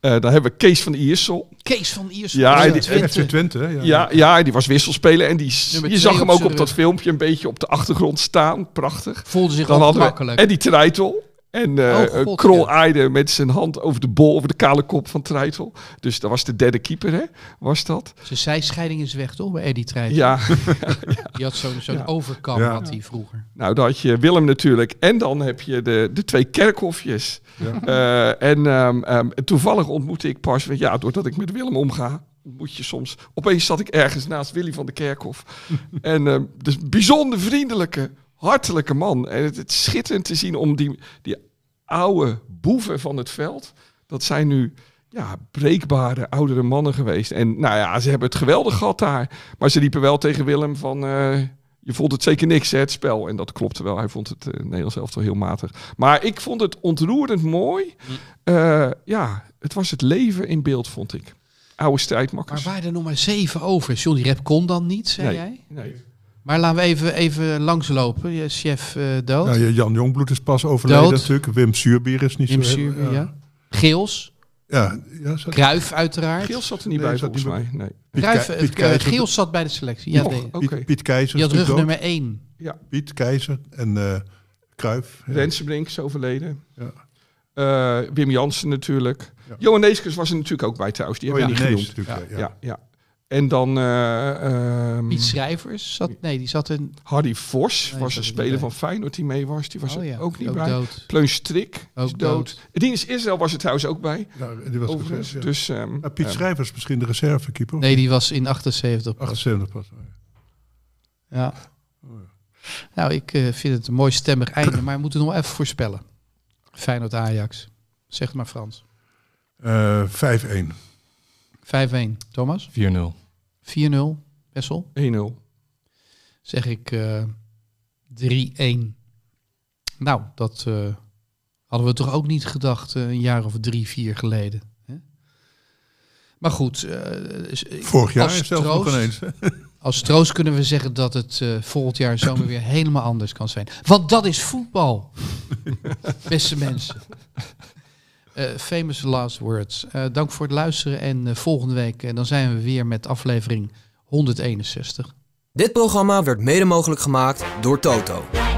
Eh, dan hebben we Kees van Iersel. Kees van Iersel. Ja, die, ja. ja. Ja, die was wisselspeler. En die, je zag hem ook op dat filmpje een beetje op de achtergrond staan. Prachtig. Voelde zich dan ook makkelijk. en die Treitel. En eh, oh, Krol aaide met zijn hand over de bol, over de kale kop van Treitel. Dus dat was de derde keeper, hè? Was dat? Ze zei scheiding is weg, toch? Bij Eddie Treitel. Ja. Die had zo'n zo'n overkam, had hij vroeger. Nou, dan had je Willem natuurlijk. En dan heb je de, de twee kerkhofjes. Eh, en ehm, ehm, toevallig ontmoette ik pas, ja, doordat ik met Willem omga, moet je soms. Opeens zat ik ergens naast Willy van de Kerkhof. en dus bijzonder vriendelijke, hartelijke man. En het, schitterend te zien om die, die oude boeven van het veld. Dat zijn nu ja, breekbare oudere mannen geweest. En nou ja, ze hebben het geweldig gehad daar. Maar ze liepen wel tegen Willem van... Eh, je vond het zeker niks, hè, het spel. En dat klopte wel. Hij vond het uh, eh, Nederlands elftal heel matig. Maar ik vond het ontroerend mooi. Hm. Eh, ja, het was het leven in beeld, vond ik. Oude strijdmakkers. Maar waren er nog maar zeven over? Johnny Rep kon dan niet, zei nee, jij? Nee. Maar laten we even, even langslopen. Je chef eh, dood. Nou, Jan Jongbloed is pas overleden natuurlijk. Wim Suurbier is niet Wim zo Suurbier, ja. ja. Geels. Ja, Kruif uiteraard. Geels zat er niet bij volgens mij. Nee. Eh, Geels zat bij de selectie. Ja, nee. Piet, Keizer. Je had rug nummer Ja. Piet Keizer en uh, Kruif. Ja. Rensenbrink is overleden. Ja. Wim Jansen natuurlijk. Ja. Johan Neeskens was er natuurlijk ook bij thuis. Die oh, hebben niet genoemd. Ja, ja. En dan... Eh, ehm, Piet Schrijvers zat... Nee, die zat in... Hardy Vos was een speler van Feyenoord die mee was. Die was oh ook niet bij. Dood. Strik ook dood. Dienst Israël was er trouwens ook bij. die was dus, ehm, Piet ehm, Schrijvers misschien de reservekeeper? Nee, die was in 78 78 pas, oh oh ja. nou, ik eh, vind het een mooi stemmig einde, maar we moeten nog even voorspellen. Feyenoord-Ajax. Zeg het maar Frans. Uh, eh, 5-1. 5-1. Thomas? 4-0. 4-0. Wessel? 1-0. Zeg ik uh, eh, 3-1. Nou, dat uh, hadden we toch ook niet gedacht eh, een jaar of drie, vier geleden. Hè? Maar goed. Vorig jaar als zelfs troost, ineens. als troost kunnen we zeggen dat het volgend jaar zomer weer helemaal anders kan zijn. Want dat is voetbal. Beste mensen. Eh, famous last words. Eh, dank voor het luisteren en eh, volgende week dan zijn we weer met aflevering 161. Dit programma werd mede mogelijk gemaakt door Toto.